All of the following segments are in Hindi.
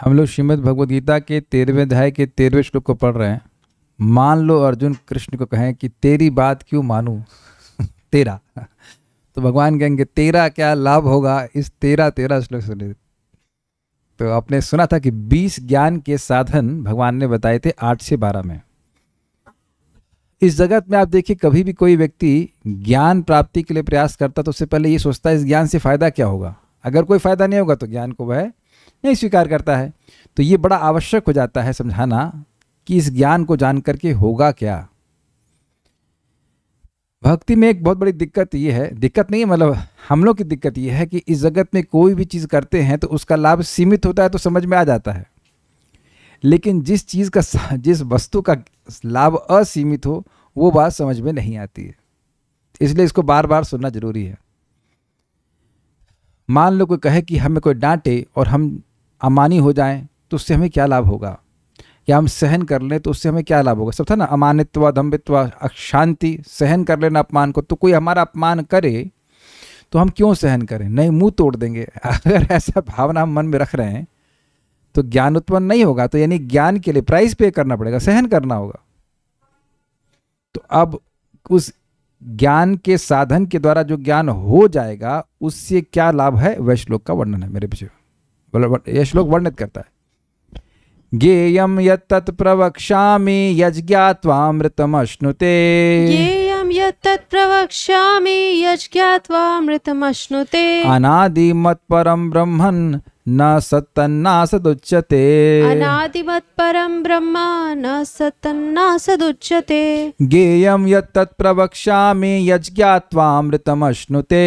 हम लोग श्रीमद भगवद गीता के तेरहवें अध्याय के तेरहवें श्लोक को पढ़ रहे हैं मान लो अर्जुन कृष्ण को कहें कि तेरी बात क्यों मानूँ तेरा तो भगवान कहेंगे तेरा क्या लाभ होगा इस तेरा तेरा श्लोक सुने तो आपने सुना था कि बीस ज्ञान के साधन भगवान ने बताए थे आठ से बारह में इस जगत में आप देखिए कभी भी कोई व्यक्ति ज्ञान प्राप्ति के लिए प्रयास करता तो उससे पहले ये सोचता है इस ज्ञान से फ़ायदा क्या होगा अगर कोई फ़ायदा नहीं होगा तो ज्ञान को वह नहीं स्वीकार करता है तो ये बड़ा आवश्यक हो जाता है समझाना कि इस ज्ञान को जान करके होगा क्या भक्ति में एक बहुत बड़ी दिक्कत ये है दिक्कत नहीं है मतलब हम लोग की दिक्कत ये है कि इस जगत में कोई भी चीज़ करते हैं तो उसका लाभ सीमित होता है तो समझ में आ जाता है लेकिन जिस चीज़ का जिस वस्तु का लाभ असीमित हो वो बात समझ में नहीं आती है इसलिए इसको बार बार सुनना ज़रूरी है मान लो कोई कहे कि हमें कोई डांटे और हम अमानी हो जाएं तो उससे हमें क्या लाभ होगा या हम सहन कर लें तो उससे हमें क्या लाभ होगा सब था ना अमानित्व दम्भित्व अशांति सहन कर लेना अपमान को तो कोई हमारा अपमान करे तो हम क्यों सहन करें नहीं मुंह तोड़ देंगे अगर ऐसा भावना हम मन में रख रहे हैं तो ज्ञान उत्पन्न नहीं होगा तो यानी ज्ञान के लिए प्राइस पे करना पड़ेगा सहन करना होगा तो अब उस ज्ञान के साधन के द्वारा जो ज्ञान हो जाएगा उससे क्या लाभ है वह श्लोक का वर्णन है मेरे पीछे यह श्लोक वर्णित करता है ज्ञेयम यत्तत् प्रवक्ष्यामि यज्ञात्वामृतमश्नुते यज्ञावामृतम अश्नुते अनादि मत परम ब्रह्मन् न सतन्ना सदुच्यते अनादिमत् परम ब्रह्म न सतन्ना सदुच्यते गेयम यत्तत् प्रवक्ष्यामि यज्ञात्वामृतमश्नुते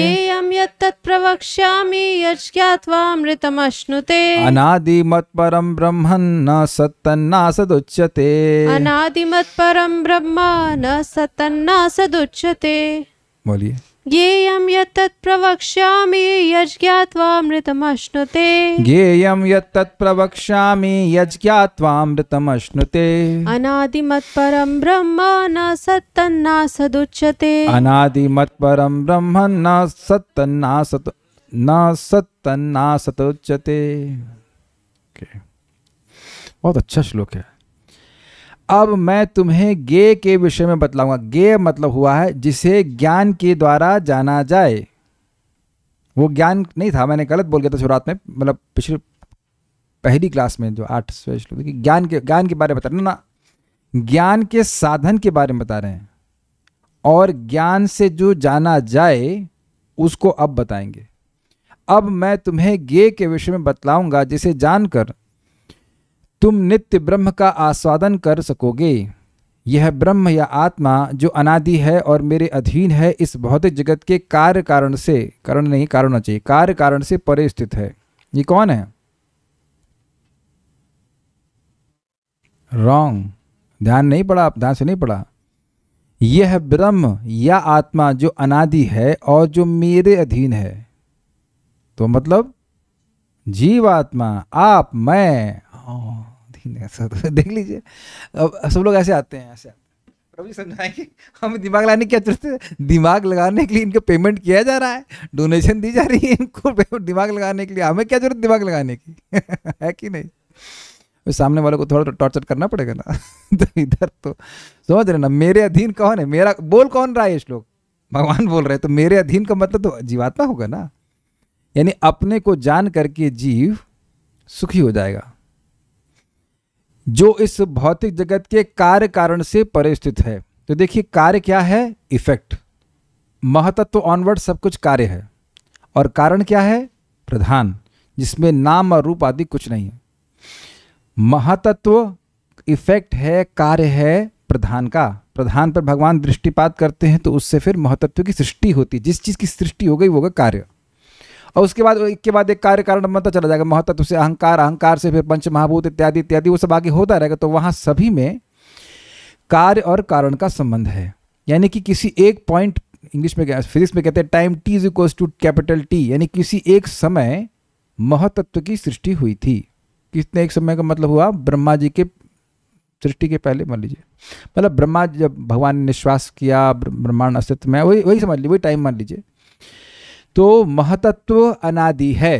गेयम यत्तत् प्रवक्ष्यामि यज्ञात्वामृतमश्नुते अनादिमत् परम ब्रह्म न सतन्ना सदुच्यते अनादिमत् परम ब्रह्म न सतन्ना सदुच्यते बोलिए ज्ञेयं यत्तत् प्रवक्ष्यामि यज्ञात्वामृतमश्नुते ज्ञेयं यत्तत् प्रवक्ष्यामि यज्ञात्वामृतमश्नुते अनादिमत्परं ब्रह्म न सत्तन्ना सदुच्यते अनादिमत्परं ब्रह्म न सत्तन्ना सत् न सत्तन्ना सदुच्यते okay. बहुत अच्छा श्लोक है अब मैं तुम्हें गे के विषय में बतलाऊंगा गे मतलब हुआ है जिसे ज्ञान के द्वारा जाना जाए वो ज्ञान नहीं था मैंने गलत बोल गया था शुरुआत में मतलब पिछले पहली क्लास में जो आठ श्लोक ज्ञान के ज्ञान के बारे में बता रहे ना ज्ञान के साधन के बारे में बता रहे हैं और ज्ञान से जो जाना जाए उसको अब बताएंगे अब मैं तुम्हें गे के विषय में बतलाऊंगा जिसे जानकर तुम नित्य ब्रह्म का आस्वादन कर सकोगे यह ब्रह्म या आत्मा जो अनादि है और मेरे अधीन है इस भौतिक जगत के कार्य कारण से कारण नहीं कारण होना चाहिए कार्य कारण से परे स्थित है ये कौन है रॉन्ग ध्यान नहीं पड़ा आप ध्यान से नहीं पड़ा यह ब्रह्म या आत्मा जो अनादि है और जो मेरे अधीन है तो मतलब जीवात्मा आप मैं हाँ। ऐसा तो देख लीजिए अब सब लोग ऐसे आते हैं ऐसे प्रभु समझाएंगे हम दिमाग लगाने क्या है दिमाग लगाने के लिए इनको पेमेंट किया जा रहा है डोनेशन दी जा रही है इनको दिमाग लगाने के लिए हमें क्या जरूरत दिमाग लगाने की है कि नहीं तो सामने वाले को थोड़ा टॉर्चर तो करना पड़ेगा ना तो इधर तो समझ रहे ना मेरे अधीन कौन है मेरा बोल कौन रहा है ये श्लोक भगवान बोल रहे तो मेरे अधीन का मतलब तो जीवात्मा होगा ना यानी अपने को जान करके जीव सुखी हो जाएगा जो इस भौतिक जगत के कार्य कारण से परे स्थित है तो देखिए कार्य क्या है इफेक्ट महतत्व ऑनवर्ड सब कुछ कार्य है और कारण क्या है प्रधान जिसमें नाम और रूप आदि कुछ नहीं है महतत्व इफेक्ट है कार्य है प्रधान का प्रधान पर भगवान दृष्टिपात करते हैं तो उससे फिर महतत्व की सृष्टि होती जिस चीज़ की सृष्टि हो गई वो होगा कार्य और उसके बाद एक के बाद एक कार्य कारण बनता चला जाएगा महत्व से अहंकार अहंकार से फिर पंच महाभूत इत्यादि इत्यादि वो सब आगे होता रहेगा तो वहाँ सभी में कार्य और कारण का संबंध है यानी कि किसी एक पॉइंट इंग्लिश में फिजिक्स में कहते हैं time T is equals to capital T यानी किसी एक समय महतत्व की सृष्टि हुई थी कितने एक समय का मतलब हुआ ब्रह्मा जी के सृष्टि के पहले मान लीजिए मतलब ब्रह्मा जब भगवान ने निश्वास किया ब्रह्मांड अस्तित्व में वही वही समझ लीजिए वही टाइम मान लीजिए तो महतत्व अनादि है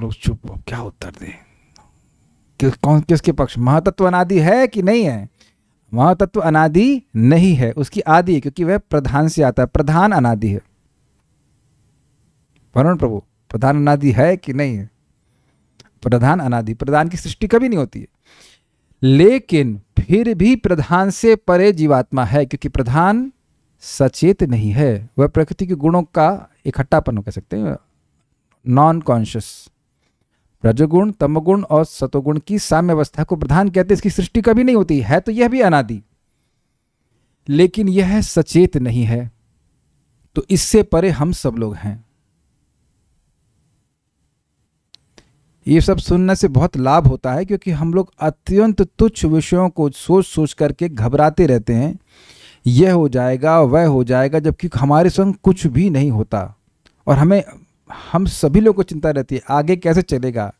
लोग चुप क्या उत्तर दें कि, कौन किसके पक्ष महातत्व अनादि है कि नहीं है महातत्व अनादि नहीं है उसकी आदि है क्योंकि वह प्रधान से आता है प्रधान अनादि है वरुण प्रभु प्रधान अनादि है कि नहीं है प्रधान अनादि प्रधान की सृष्टि कभी नहीं होती है लेकिन फिर भी प्रधान से परे जीवात्मा है क्योंकि प्रधान सचेत नहीं है वह प्रकृति के गुणों का इकट्ठापन कह सकते हैं नॉन कॉन्शियस रजोगुण तमगुण और सतोगुण की साम्य अवस्था को प्रधान कहते हैं इसकी सृष्टि कभी नहीं होती है तो यह भी अनादि लेकिन यह सचेत नहीं है तो इससे परे हम सब लोग हैं ये सब सुनने से बहुत लाभ होता है क्योंकि हम लोग अत्यंत तुच्छ विषयों को सोच सोच करके घबराते रहते हैं यह हो जाएगा वह हो जाएगा जबकि हमारे संग कुछ भी नहीं होता और हमें हम सभी लोग को चिंता रहती है आगे कैसे चलेगा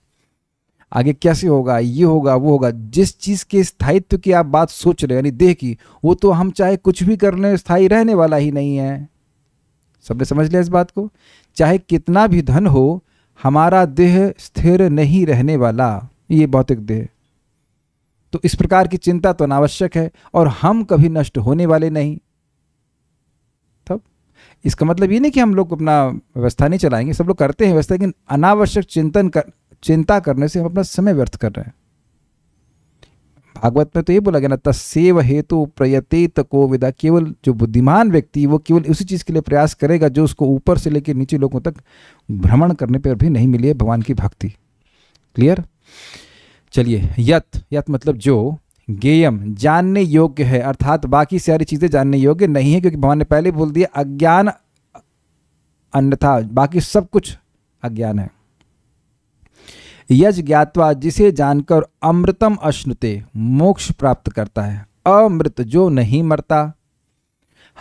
आगे कैसे होगा ये होगा वो होगा जिस चीज़ के स्थायित्व की आप बात सोच रहे यानी देह की वो तो हम चाहे कुछ भी कर लें स्थायी रहने वाला ही नहीं है सबने समझ लिया इस बात को चाहे कितना भी धन हो हमारा देह स्थिर नहीं रहने वाला ये भौतिक देह तो इस प्रकार की चिंता तो अनावश्यक है और हम कभी नष्ट होने वाले नहीं तब इसका मतलब ये नहीं कि हम लोग अपना व्यवस्था नहीं चलाएंगे सब लोग करते हैं व्यवस्था लेकिन अनावश्यक चिंतन कर चिंता करने से हम अपना समय व्यर्थ कर रहे हैं भागवत में तो ये बोला गया ना तस्व हेतु प्रयतित को विदा केवल जो बुद्धिमान व्यक्ति वो केवल उसी चीज़ के लिए प्रयास करेगा जो उसको ऊपर से लेकर नीचे लोगों तक भ्रमण करने पर भी नहीं मिली है भगवान की भक्ति क्लियर चलिए यत यत मतलब जो गेयम जानने योग्य है अर्थात बाकी सारी चीज़ें जानने योग्य नहीं है क्योंकि भगवान ने पहले बोल दिया अज्ञान अन्यथा बाकी सब कुछ अज्ञान है यज ज्ञातवा जिसे जानकर अमृतम अश्नुते मोक्ष प्राप्त करता है अमृत जो नहीं मरता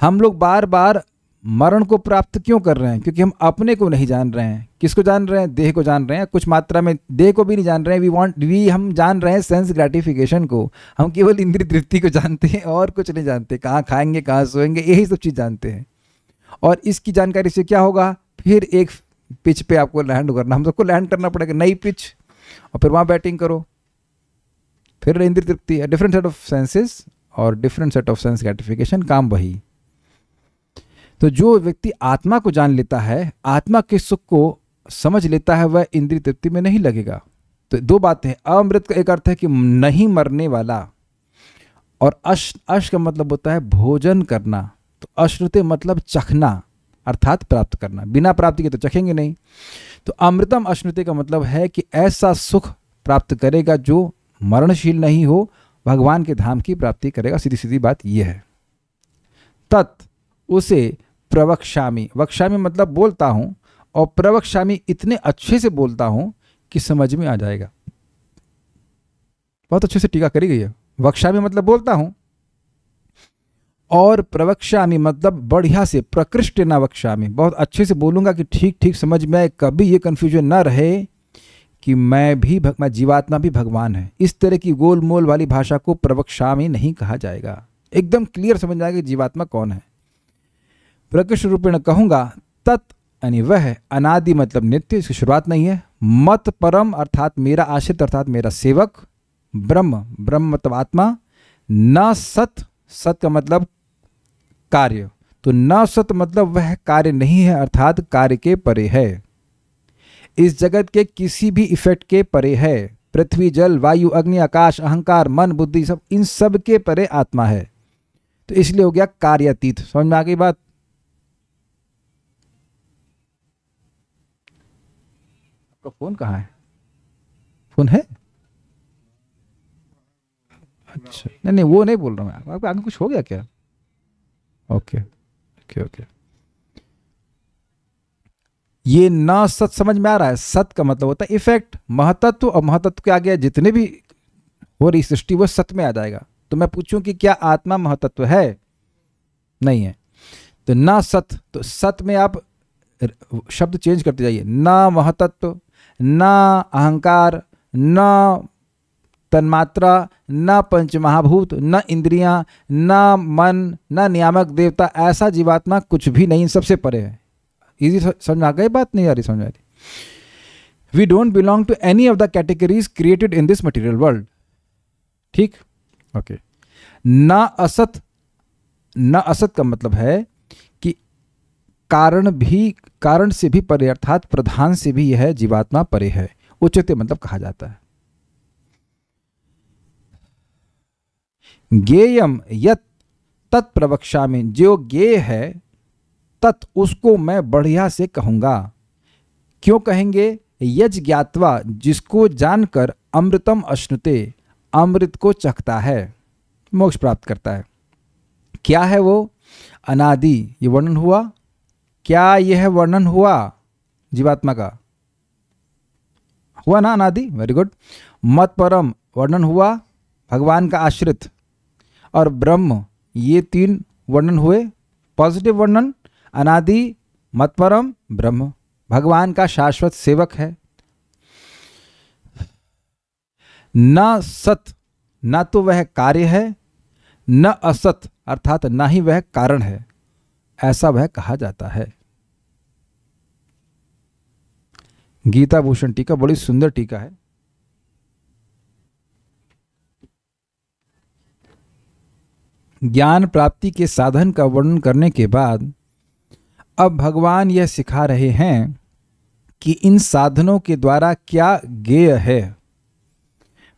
हम लोग बार बार मरण को प्राप्त क्यों कर रहे हैं क्योंकि हम अपने को नहीं जान रहे हैं किसको जान रहे हैं देह को जान रहे हैं कुछ मात्रा में देह को भी नहीं जान रहे हैं वी वांट वी हम जान रहे हैं सेंस ग्रेटिफिकेशन को हम केवल इंद्रिय तृप्ति को जानते हैं और कुछ नहीं जानते कहाँ खाएंगे कहाँ सोएंगे यही सब चीज़ जानते हैं और इसकी जानकारी से क्या होगा फिर एक पिच पे आपको लैंड करना हम सबको लैंड करना पड़ेगा नई पिच और फिर वहाँ बैटिंग करो फिर इंद्र तृप्ति डिफरेंट सेट ऑफ सेंसेस और different set of sense gratification काम वही तो जो व्यक्ति आत्मा को जान लेता है आत्मा के सुख को समझ लेता है वह इंद्रिय तृप्ति में नहीं लगेगा तो दो बातें हैं अमृत का एक अर्थ है कि नहीं मरने वाला और अश अश का मतलब होता है भोजन करना तो अश्रुते मतलब चखना अर्थात प्राप्त करना बिना प्राप्ति के तो चखेंगे नहीं तो अमृतम अश्रुति का मतलब है कि ऐसा सुख प्राप्त करेगा जो मरणशील नहीं हो भगवान के धाम की प्राप्ति करेगा सीधी सीधी बात यह है तत् उसे प्रवक्षामी वक्षामी मतलब बोलता हूँ और प्रवक्षामी इतने अच्छे से बोलता हूँ कि समझ में आ जाएगा बहुत अच्छे से टीका करी गई है वक्षामी मतलब बोलता हूँ और प्रवक्षामी मतलब बढ़िया से प्रकृष्ट ना वक्षामी बहुत अच्छे से बोलूँगा कि ठीक ठीक समझ में आए कभी ये कन्फ्यूजन ना रहे कि मैं भी भग, मैं जीवात्मा भी भगवान है इस तरह की गोलमोल वाली भाषा को प्रवक्षामी नहीं कहा जाएगा एकदम क्लियर समझ आएगा कि जीवात्मा कौन है प्रकृष रूपेण कहूंगा तत् वह अनादि मतलब नित्य इसकी शुरुआत नहीं है मत परम अर्थात मेरा आश्रित अर्थात मेरा सेवक ब्रह्म ब्रह्म मतलब आत्मा न सत सत का मतलब कार्य तो न सत मतलब वह कार्य नहीं है अर्थात कार्य के परे है इस जगत के किसी भी इफेक्ट के परे है पृथ्वी जल वायु अग्नि आकाश अहंकार मन बुद्धि सब इन सब के परे आत्मा है तो इसलिए हो गया कार्यातीत समझ में आ गई बात आपका फोन कहाँ है फोन है अच्छा नहीं नहीं वो नहीं बोल रहा मैं आपके आगे कुछ हो गया क्या ओके ओके ओके ये ना सत समझ में आ रहा है सत का मतलब होता है इफेक्ट महतत्व और महतत्व के आगे जितने भी हो रही सृष्टि वो सत में आ जाएगा तो मैं पूछूं कि क्या आत्मा महतत्व है नहीं है तो ना सत तो सत में आप शब्द चेंज करते जाइए ना महतत्व न अहंकार न तन्मात्रा न पंचमहाभूत न इंद्रियां न मन न नियामक देवता ऐसा जीवात्मा कुछ भी नहीं सबसे परे है इजी समझ आ गई बात नहीं आ रही समझ आ रही we don't belong to any of the categories created in this material world ठीक ओके न असत न असत का मतलब है कारण भी कारण से भी परे अर्थात प्रधान से भी यह जीवात्मा परे है उचित मतलब कहा जाता है गेयम यत तत्प्रवक्षा में जो गेय है तत् उसको मैं बढ़िया से कहूंगा क्यों कहेंगे यज ज्ञातवा जिसको जानकर अमृतम अश्नुते अमृत को चखता है मोक्ष प्राप्त करता है क्या है वो अनादि ये वर्णन हुआ क्या यह वर्णन हुआ जीवात्मा का हुआ ना अनादि वेरी गुड मत परम वर्णन हुआ भगवान का आश्रित और ब्रह्म ये तीन वर्णन हुए पॉजिटिव वर्णन अनादि मत परम ब्रह्म भगवान का शाश्वत सेवक है न सत न तो वह कार्य है न असत अर्थात न ही वह कारण है ऐसा वह कहा जाता है गीता भूषण टीका बड़ी सुंदर टीका है ज्ञान प्राप्ति के साधन का वर्णन करने के बाद अब भगवान यह सिखा रहे हैं कि इन साधनों के द्वारा क्या गेय है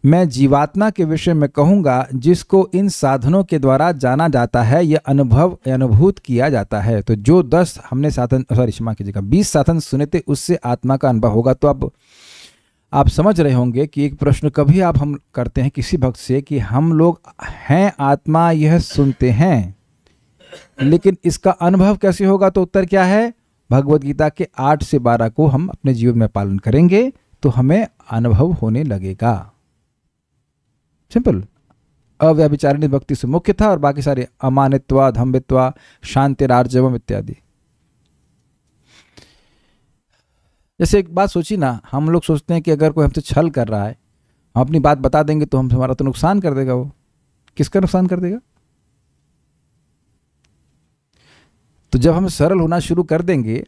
मैं जीवात्मा के विषय में कहूँगा जिसको इन साधनों के द्वारा जाना जाता है यह अनुभव अनुभूत किया जाता है तो जो दस हमने साधन सॉरी क्षमा कीजिएगा बीस साधन सुने थे उससे आत्मा का अनुभव होगा तो अब आप समझ रहे होंगे कि एक प्रश्न कभी आप हम करते हैं किसी भक्त से कि हम लोग हैं आत्मा यह सुनते हैं लेकिन इसका अनुभव कैसे होगा तो उत्तर क्या है भगवत गीता के आठ से बारह को हम अपने जीवन में पालन करेंगे तो हमें अनुभव होने लगेगा सिंपल अव्यभिचारिणी भक्ति से मुख्य था और बाकी सारे अमानित्वा शांति शांतिरार्जवम इत्यादि जैसे एक बात सोची ना हम लोग सोचते हैं कि अगर कोई हमसे छल कर रहा है हम अपनी बात बता देंगे तो हम हमारा तो नुकसान कर देगा वो किसका नुकसान कर देगा तो जब हम सरल होना शुरू कर देंगे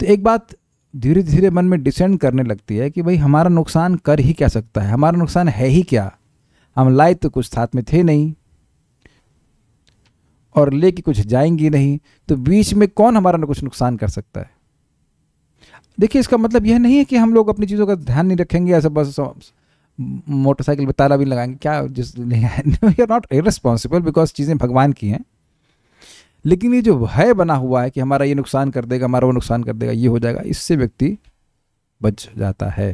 तो एक बात धीरे धीरे मन में डिसेंड करने लगती है कि भाई हमारा नुकसान कर ही क्या सकता है हमारा नुकसान है ही क्या हम लाए तो कुछ साथ में थे नहीं और ले के कुछ जाएंगी नहीं तो बीच में कौन हमारा कुछ नुकसान कर सकता है देखिए इसका मतलब यह नहीं है कि हम लोग अपनी चीज़ों का ध्यान नहीं रखेंगे ऐसा बस मोटरसाइकिल पर ताला भी लगाएंगे क्या जिस आर नॉट इरेस्पॉन्सिबल बिकॉज चीज़ें भगवान की हैं लेकिन ये जो भय बना हुआ है कि हमारा ये नुकसान कर देगा हमारा वो नुकसान कर देगा ये हो जाएगा इससे व्यक्ति बच जाता है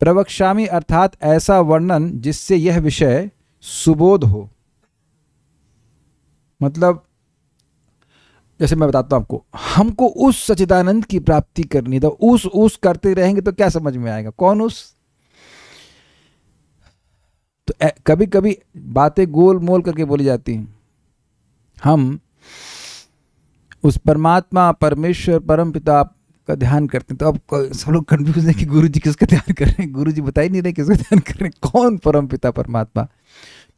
प्रवक्षामी अर्थात ऐसा वर्णन जिससे यह विषय सुबोध हो मतलब जैसे मैं बताता हूं आपको हमको उस सचिदानंद की प्राप्ति करनी तो उस उस करते रहेंगे तो क्या समझ में आएगा कौन उस तो कभी कभी बातें गोल मोल करके बोली जाती हैं हम उस परमात्मा परमेश्वर परम पिता का ध्यान करते हैं तो अब सब लोग कन्फ्यूज हैं कि गुरु जी किसका ध्यान कर रहे हैं गुरु जी बता ही नहीं रहे किसका ध्यान कर रहे हैं कौन परम पिता परमात्मा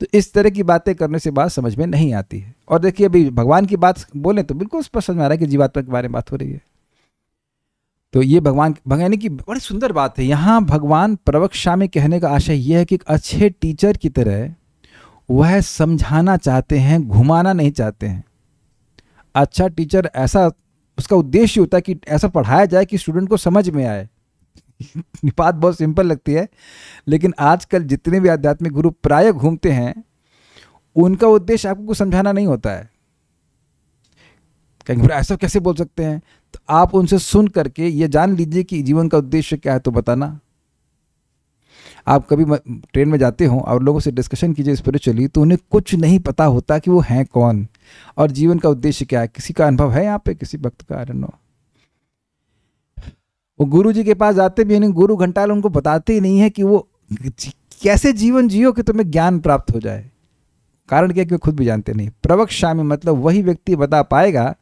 तो इस तरह की बातें करने से बात समझ में नहीं आती है और देखिए अभी भगवान की बात बोले तो बिल्कुल स्पष्ट समझ में आ रहा है कि जीवात्मा के बारे में बात हो रही है तो ये भगवान भगवान की बड़ी सुंदर बात है यहाँ भगवान प्रवक्षा में कहने का आशय यह है कि एक अच्छे टीचर की तरह वह समझाना चाहते हैं घुमाना नहीं चाहते हैं अच्छा टीचर ऐसा उसका उद्देश्य होता है कि ऐसा पढ़ाया जाए कि स्टूडेंट को समझ में आए बात बहुत सिंपल लगती है लेकिन आजकल जितने भी आध्यात्मिक गुरु प्राय घूमते हैं उनका उद्देश्य आपको कुछ समझाना नहीं होता है कहीं ऐसा कैसे बोल सकते हैं तो आप उनसे सुन करके ये जान लीजिए कि जीवन का उद्देश्य क्या है तो बताना आप कभी ट्रेन में जाते हो और लोगों से डिस्कशन कीजिए स्पिरिचुअली तो उन्हें कुछ नहीं पता होता कि वो हैं कौन और जीवन का उद्देश्य क्या है किसी का अनुभव है यहाँ पे किसी भक्त का अनुभव वो गुरु जी के पास जाते भी नहीं गुरु घंटाल उनको बताते ही नहीं है कि वो कैसे जीवन जियो कि तुम्हें ज्ञान प्राप्त हो जाए कारण क्या कि वो खुद भी जानते नहीं प्रवक्षा में मतलब वही व्यक्ति बता पाएगा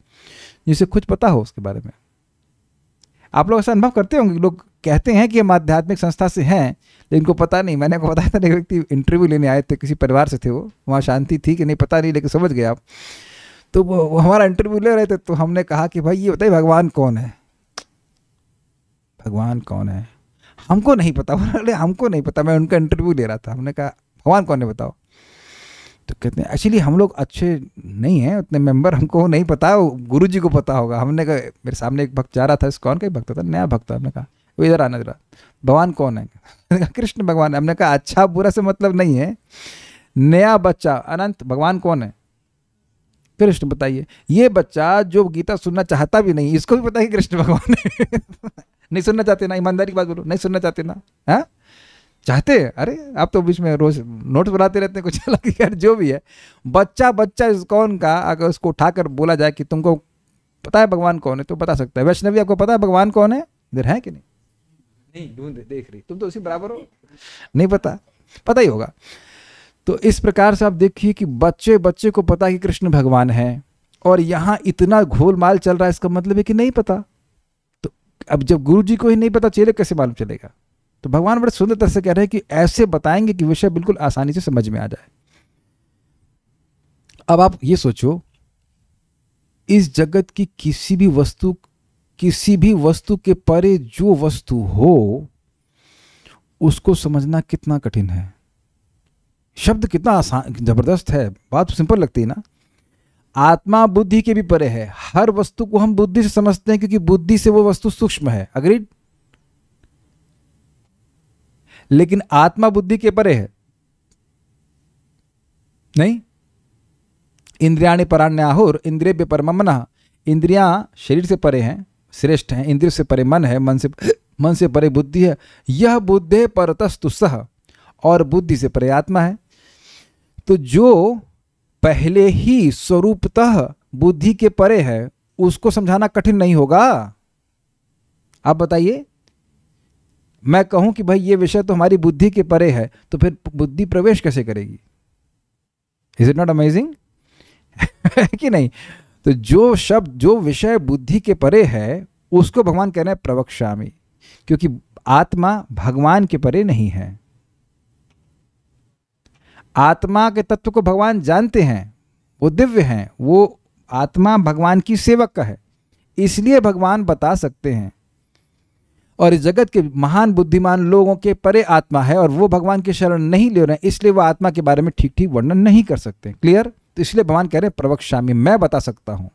जिसे कुछ पता हो उसके बारे में आप लोग ऐसा अनुभव करते होंगे लोग कहते हैं कि हम आध्यात्मिक संस्था से हैं लेकिन इनको पता नहीं मैंने आपको बताया था एक व्यक्ति इंटरव्यू लेने आए थे किसी परिवार से थे वो वहाँ शांति थी कि नहीं पता नहीं लेकिन समझ गए आप तो वो हमारा इंटरव्यू ले रहे थे तो हमने कहा कि भाई ये बताइए भगवान कौन है भगवान कौन है हमको नहीं पता अरे हमको नहीं पता मैं उनका इंटरव्यू ले रहा था हमने कहा भगवान कौन है बताओ तो कहते हैं एक्चुअली हम लोग अच्छे नहीं हैं उतने मेंबर हमको नहीं पता गुरु जी को पता होगा हमने कहा मेरे सामने एक भक्त जा रहा था इस कौन का भक्त था नया भक्त हमने कहा वो इधर आना जरा भगवान कौन है कृष्ण भगवान है हमने कहा अच्छा बुरा से मतलब नहीं है नया बच्चा अनंत भगवान कौन है कृष्ण बताइए ये बच्चा जो गीता सुनना चाहता भी नहीं इसको भी पता है कृष्ण भगवान है नहीं सुनना चाहते ना ईमानदारी की बात बोलो नहीं सुनना चाहते ना है हाँ? चाहते अरे आप तो बीच में रोज नोट्स बनाते रहते हैं कुछ अलग यार जो भी है बच्चा बच्चा इस कौन का अगर उसको उठाकर बोला जाए कि तुमको पता है भगवान कौन है तो बता सकता है वैष्णवी आपको पता है भगवान कौन है इधर है कि नहीं नहीं धुंध देख रही तुम तो उसी बराबर हो नहीं पता पता ही होगा तो इस प्रकार से आप देखिए कि बच्चे बच्चे को पता कि कृष्ण भगवान है और यहाँ इतना घोलमाल चल रहा है इसका मतलब है कि नहीं पता तो अब जब गुरु जी को ही नहीं पता चेले कैसे मालूम चलेगा तो भगवान बड़े सुंदर तरह से कह रहे हैं कि ऐसे बताएंगे कि विषय बिल्कुल आसानी से समझ में आ जाए अब आप ये सोचो इस जगत की किसी भी वस्तु किसी भी वस्तु के परे जो वस्तु हो उसको समझना कितना कठिन है शब्द कितना आसान जबरदस्त है बात सिंपल लगती है ना आत्मा बुद्धि के भी परे है हर वस्तु को हम बुद्धि से समझते हैं क्योंकि बुद्धि से वो वस्तु सूक्ष्म है अग्रीड लेकिन आत्मा बुद्धि के परे है नहीं इंद्रियाणी पराण्याहुर इंद्रिय परम इंद्रियां शरीर से परे हैं श्रेष्ठ हैं इंद्रिय से परे मन है मन से मन से परे बुद्धि है यह बुद्धे परतस्तु सह और बुद्धि से परे आत्मा है तो जो पहले ही स्वरूपतः बुद्धि के परे है उसको समझाना कठिन नहीं होगा आप बताइए मैं कहूं कि भाई ये विषय तो हमारी बुद्धि के परे है तो फिर बुद्धि प्रवेश कैसे करेगी इज इट नॉट अमेजिंग कि नहीं तो जो शब्द जो विषय बुद्धि के परे है उसको भगवान कह रहे हैं प्रवक्षामी क्योंकि आत्मा भगवान के परे नहीं है आत्मा के तत्व को भगवान जानते हैं वो दिव्य हैं वो आत्मा भगवान की सेवक का है इसलिए भगवान बता सकते हैं और इस जगत के महान बुद्धिमान लोगों के परे आत्मा है और वो भगवान के शरण नहीं ले रहे हैं इसलिए वो आत्मा के बारे में ठीक ठीक वर्णन नहीं कर सकते क्लियर तो इसलिए भगवान कह रहे हैं स्वामी मैं बता सकता हूं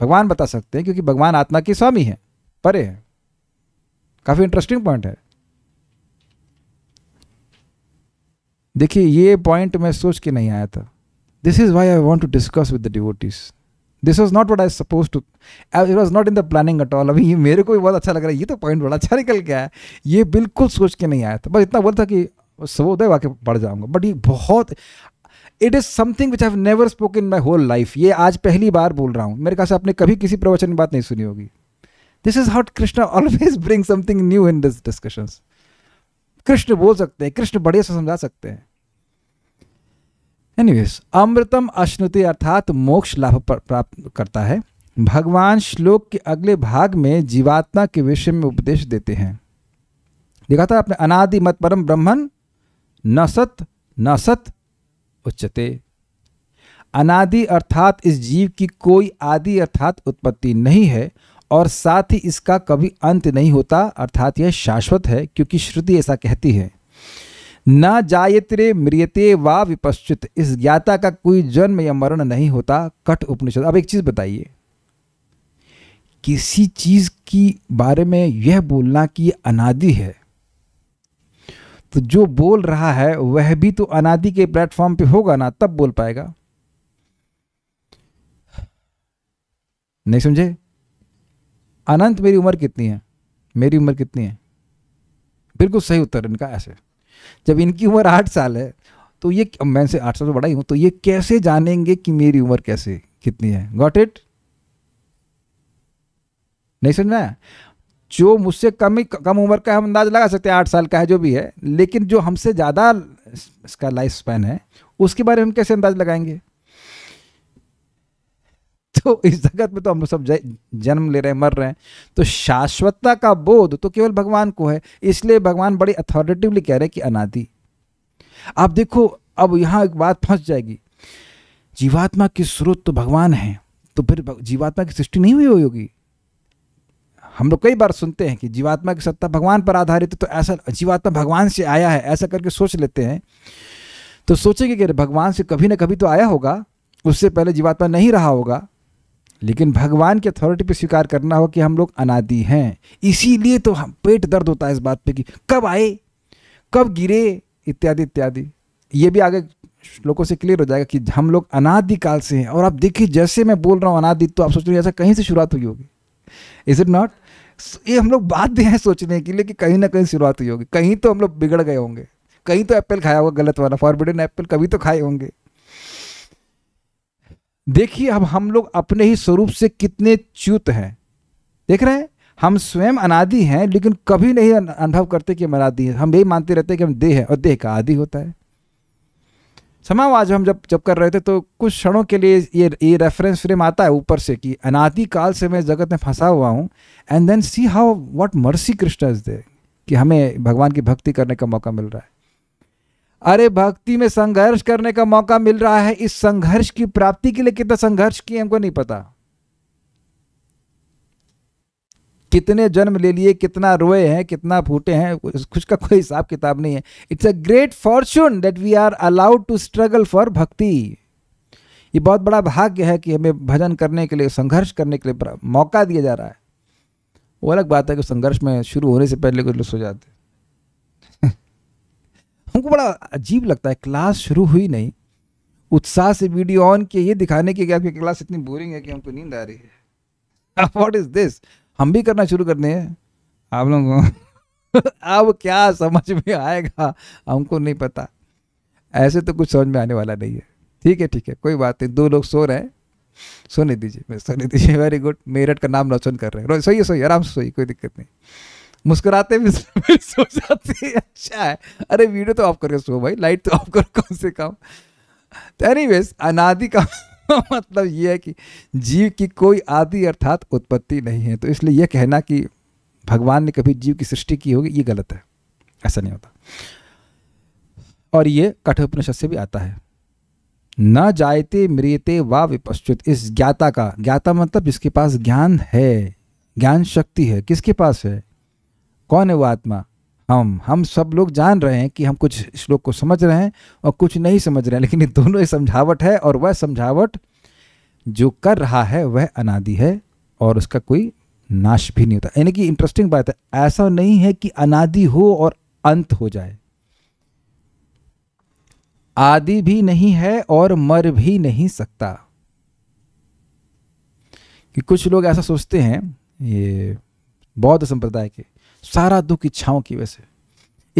भगवान बता सकते हैं क्योंकि भगवान आत्मा के स्वामी है परे है काफ़ी इंटरेस्टिंग पॉइंट है देखिए ये पॉइंट मैं सोच के नहीं आया था this is why I want to discuss with the devotees this was not what I suppose to it was not in the planning at all अभी ये मेरे को भी बहुत अच्छा लग रहा है ये तो पॉइंट बड़ा अच्छा निकल गया है ये बिल्कुल सोच के नहीं आया था बस इतना बोलता कि सबोदय वाक्य पढ़ जाऊंगा बट ये बहुत it is something which have never spoke in my whole life ये आज पहली बार बोल रहा हूँ मेरे ख्याल से आपने कभी किसी प्रवचन में बात नहीं सुनी होगी this is how Krishna always bring something new in this discussions Krishna बोल सकते हैं कृष्ण बढ़िया से समझा सकते हैं एनीवेज अमृतम अश्नुति अर्थात मोक्ष लाभ प्राप्त करता है भगवान श्लोक के अगले भाग में जीवात्मा के विषय में उपदेश देते हैं देखा था आपने अनादि मत परम ब्रह्मन न सत न सत उच्चते अनादि अर्थात इस जीव की कोई आदि अर्थात उत्पत्ति नहीं है और साथ ही इसका कभी अंत नहीं होता अर्थात यह शाश्वत है क्योंकि श्रुति ऐसा कहती है न जायत्रे मृियते वा विपश्चित इस ज्ञाता का कोई जन्म या मरण नहीं होता कठ उपनिषद अब एक चीज़ बताइए किसी चीज़ की बारे में यह बोलना कि अनादि है तो जो बोल रहा है वह भी तो अनादि के प्लेटफॉर्म पे होगा ना तब बोल पाएगा नहीं समझे अनंत मेरी उम्र कितनी है मेरी उम्र कितनी है बिल्कुल सही उत्तर इनका ऐसे जब इनकी उम्र आठ साल है तो ये मैं से आठ साल से तो बड़ा ही हूं तो ये कैसे जानेंगे कि मेरी उम्र कैसे कितनी है गॉट इट नहीं समझना जो मुझसे कम ही कम उम्र का हम अंदाज लगा सकते हैं आठ साल का है जो भी है लेकिन जो हमसे ज़्यादा इसका लाइफ स्पैन है उसके बारे में हम कैसे अंदाज लगाएंगे तो इस जगत में तो हम सब जन्म ले रहे हैं मर रहे हैं तो शाश्वतता का बोध तो केवल भगवान को है इसलिए भगवान बड़ी अथॉरिटिवली कह रहे हैं कि अनादि आप देखो अब यहाँ एक बात फंस जाएगी जीवात्मा के स्रोत तो भगवान है तो फिर जीवात्मा की सृष्टि नहीं हुई होगी हम लोग कई बार सुनते हैं कि जीवात्मा की सत्ता भगवान पर आधारित है तो ऐसा जीवात्मा भगवान से आया है ऐसा करके सोच लेते हैं तो सोचेंगे कि भगवान से कभी ना कभी तो आया होगा उससे पहले जीवात्मा नहीं रहा होगा लेकिन भगवान की अथॉरिटी पे स्वीकार करना हो कि हम लोग अनादि हैं इसीलिए तो हम पेट दर्द होता है इस बात पे कि कब आए कब गिरे इत्यादि इत्यादि ये भी आगे लोगों से क्लियर हो जाएगा कि हम लोग अनादि काल से हैं और आप देखिए जैसे मैं बोल रहा हूँ अनादि तो आप सोच रहे हो ऐसा कहीं से शुरुआत हुई होगी इज इट नॉट ये हम लोग बाध्य हैं सोचने के लिए कि कहीं ना कहीं शुरुआत हुई होगी कहीं तो हम लोग बिगड़ गए होंगे कहीं तो एप्पल खाया होगा गलत वाला फॉरबिडन एप्पल कभी तो खाए होंगे देखिए अब हम लोग अपने ही स्वरूप से कितने च्युत हैं देख रहे हैं हम स्वयं अनादि हैं लेकिन कभी नहीं अनुभव करते कि हम अनादि हैं हम यही मानते रहते हैं कि हम देह हैं और देह का आदि होता है समा आज हम जब जब कर रहे थे तो कुछ क्षणों के लिए ये ये रेफरेंस फ्रेम आता है ऊपर से कि अनादि काल से मैं जगत में फंसा हुआ हूँ and then see how what mercy Krishna is there कि हमें भगवान की भक्ति करने का मौका मिल रहा है अरे भक्ति में संघर्ष करने का मौका मिल रहा है इस संघर्ष की प्राप्ति के लिए कितना संघर्ष किए हमको नहीं पता कितने जन्म ले लिए कितना रोए हैं कितना फूटे हैं कुछ का कोई हिसाब किताब नहीं है it's a great fortune that we are allowed to struggle for bhakti ये बहुत बड़ा भाग्य है कि हमें भजन करने के लिए संघर्ष करने के लिए मौका दिया जा रहा है वो अलग बात है कि संघर्ष में शुरू होने से पहले कुछ लोग सो जाते हमको बड़ा अजीब लगता है क्लास शुरू हुई नहीं उत्साह से वीडियो ऑन किए ये दिखाने के कि आपकी क्लास इतनी बोरिंग है कि हमको नींद आ रही है वॉट इज दिस हम भी करना शुरू करते हैं आप लोगों को अब क्या समझ में आएगा हमको नहीं पता ऐसे तो कुछ समझ में आने वाला नहीं है ठीक है ठीक है कोई बात नहीं दो लोग सो रहे हैं सोने दीजिए सोने दीजिए वेरी गुड मेरठ का नाम रोशन कर रहे हैं सोइए सोइए आराम से सोइए कोई दिक्कत नहीं मुस्कुराते भी सो जाते हैं अच्छा है अरे वीडियो तो ऑफ करके सो भाई लाइट तो ऑफ करो कम से कम तो एनी वेज अनादि का मतलब ये है कि जीव की कोई आदि अर्थात उत्पत्ति नहीं है तो इसलिए यह कहना कि भगवान ने कभी जीव की सृष्टि की होगी ये गलत है ऐसा नहीं होता और ये कठोपनिषद से भी आता है न जायते मृियते वा विपश्चित इस ज्ञाता का ज्ञाता मतलब जिसके पास ज्ञान है ज्ञान शक्ति है किसके पास है कौन है वो आत्मा हम हम सब लोग जान रहे हैं कि हम कुछ श्लोक को समझ रहे हैं और कुछ नहीं समझ रहे हैं लेकिन ये दोनों ही समझावट है और वह समझावट जो कर रहा है वह अनादि है और उसका कोई नाश भी नहीं होता यानी कि इंटरेस्टिंग बात है ऐसा नहीं है कि अनादि हो और अंत हो जाए आदि भी नहीं है और मर भी नहीं सकता कि कुछ लोग ऐसा सोचते हैं ये बौद्ध संप्रदाय के सारा दुख इच्छाओं की वजह से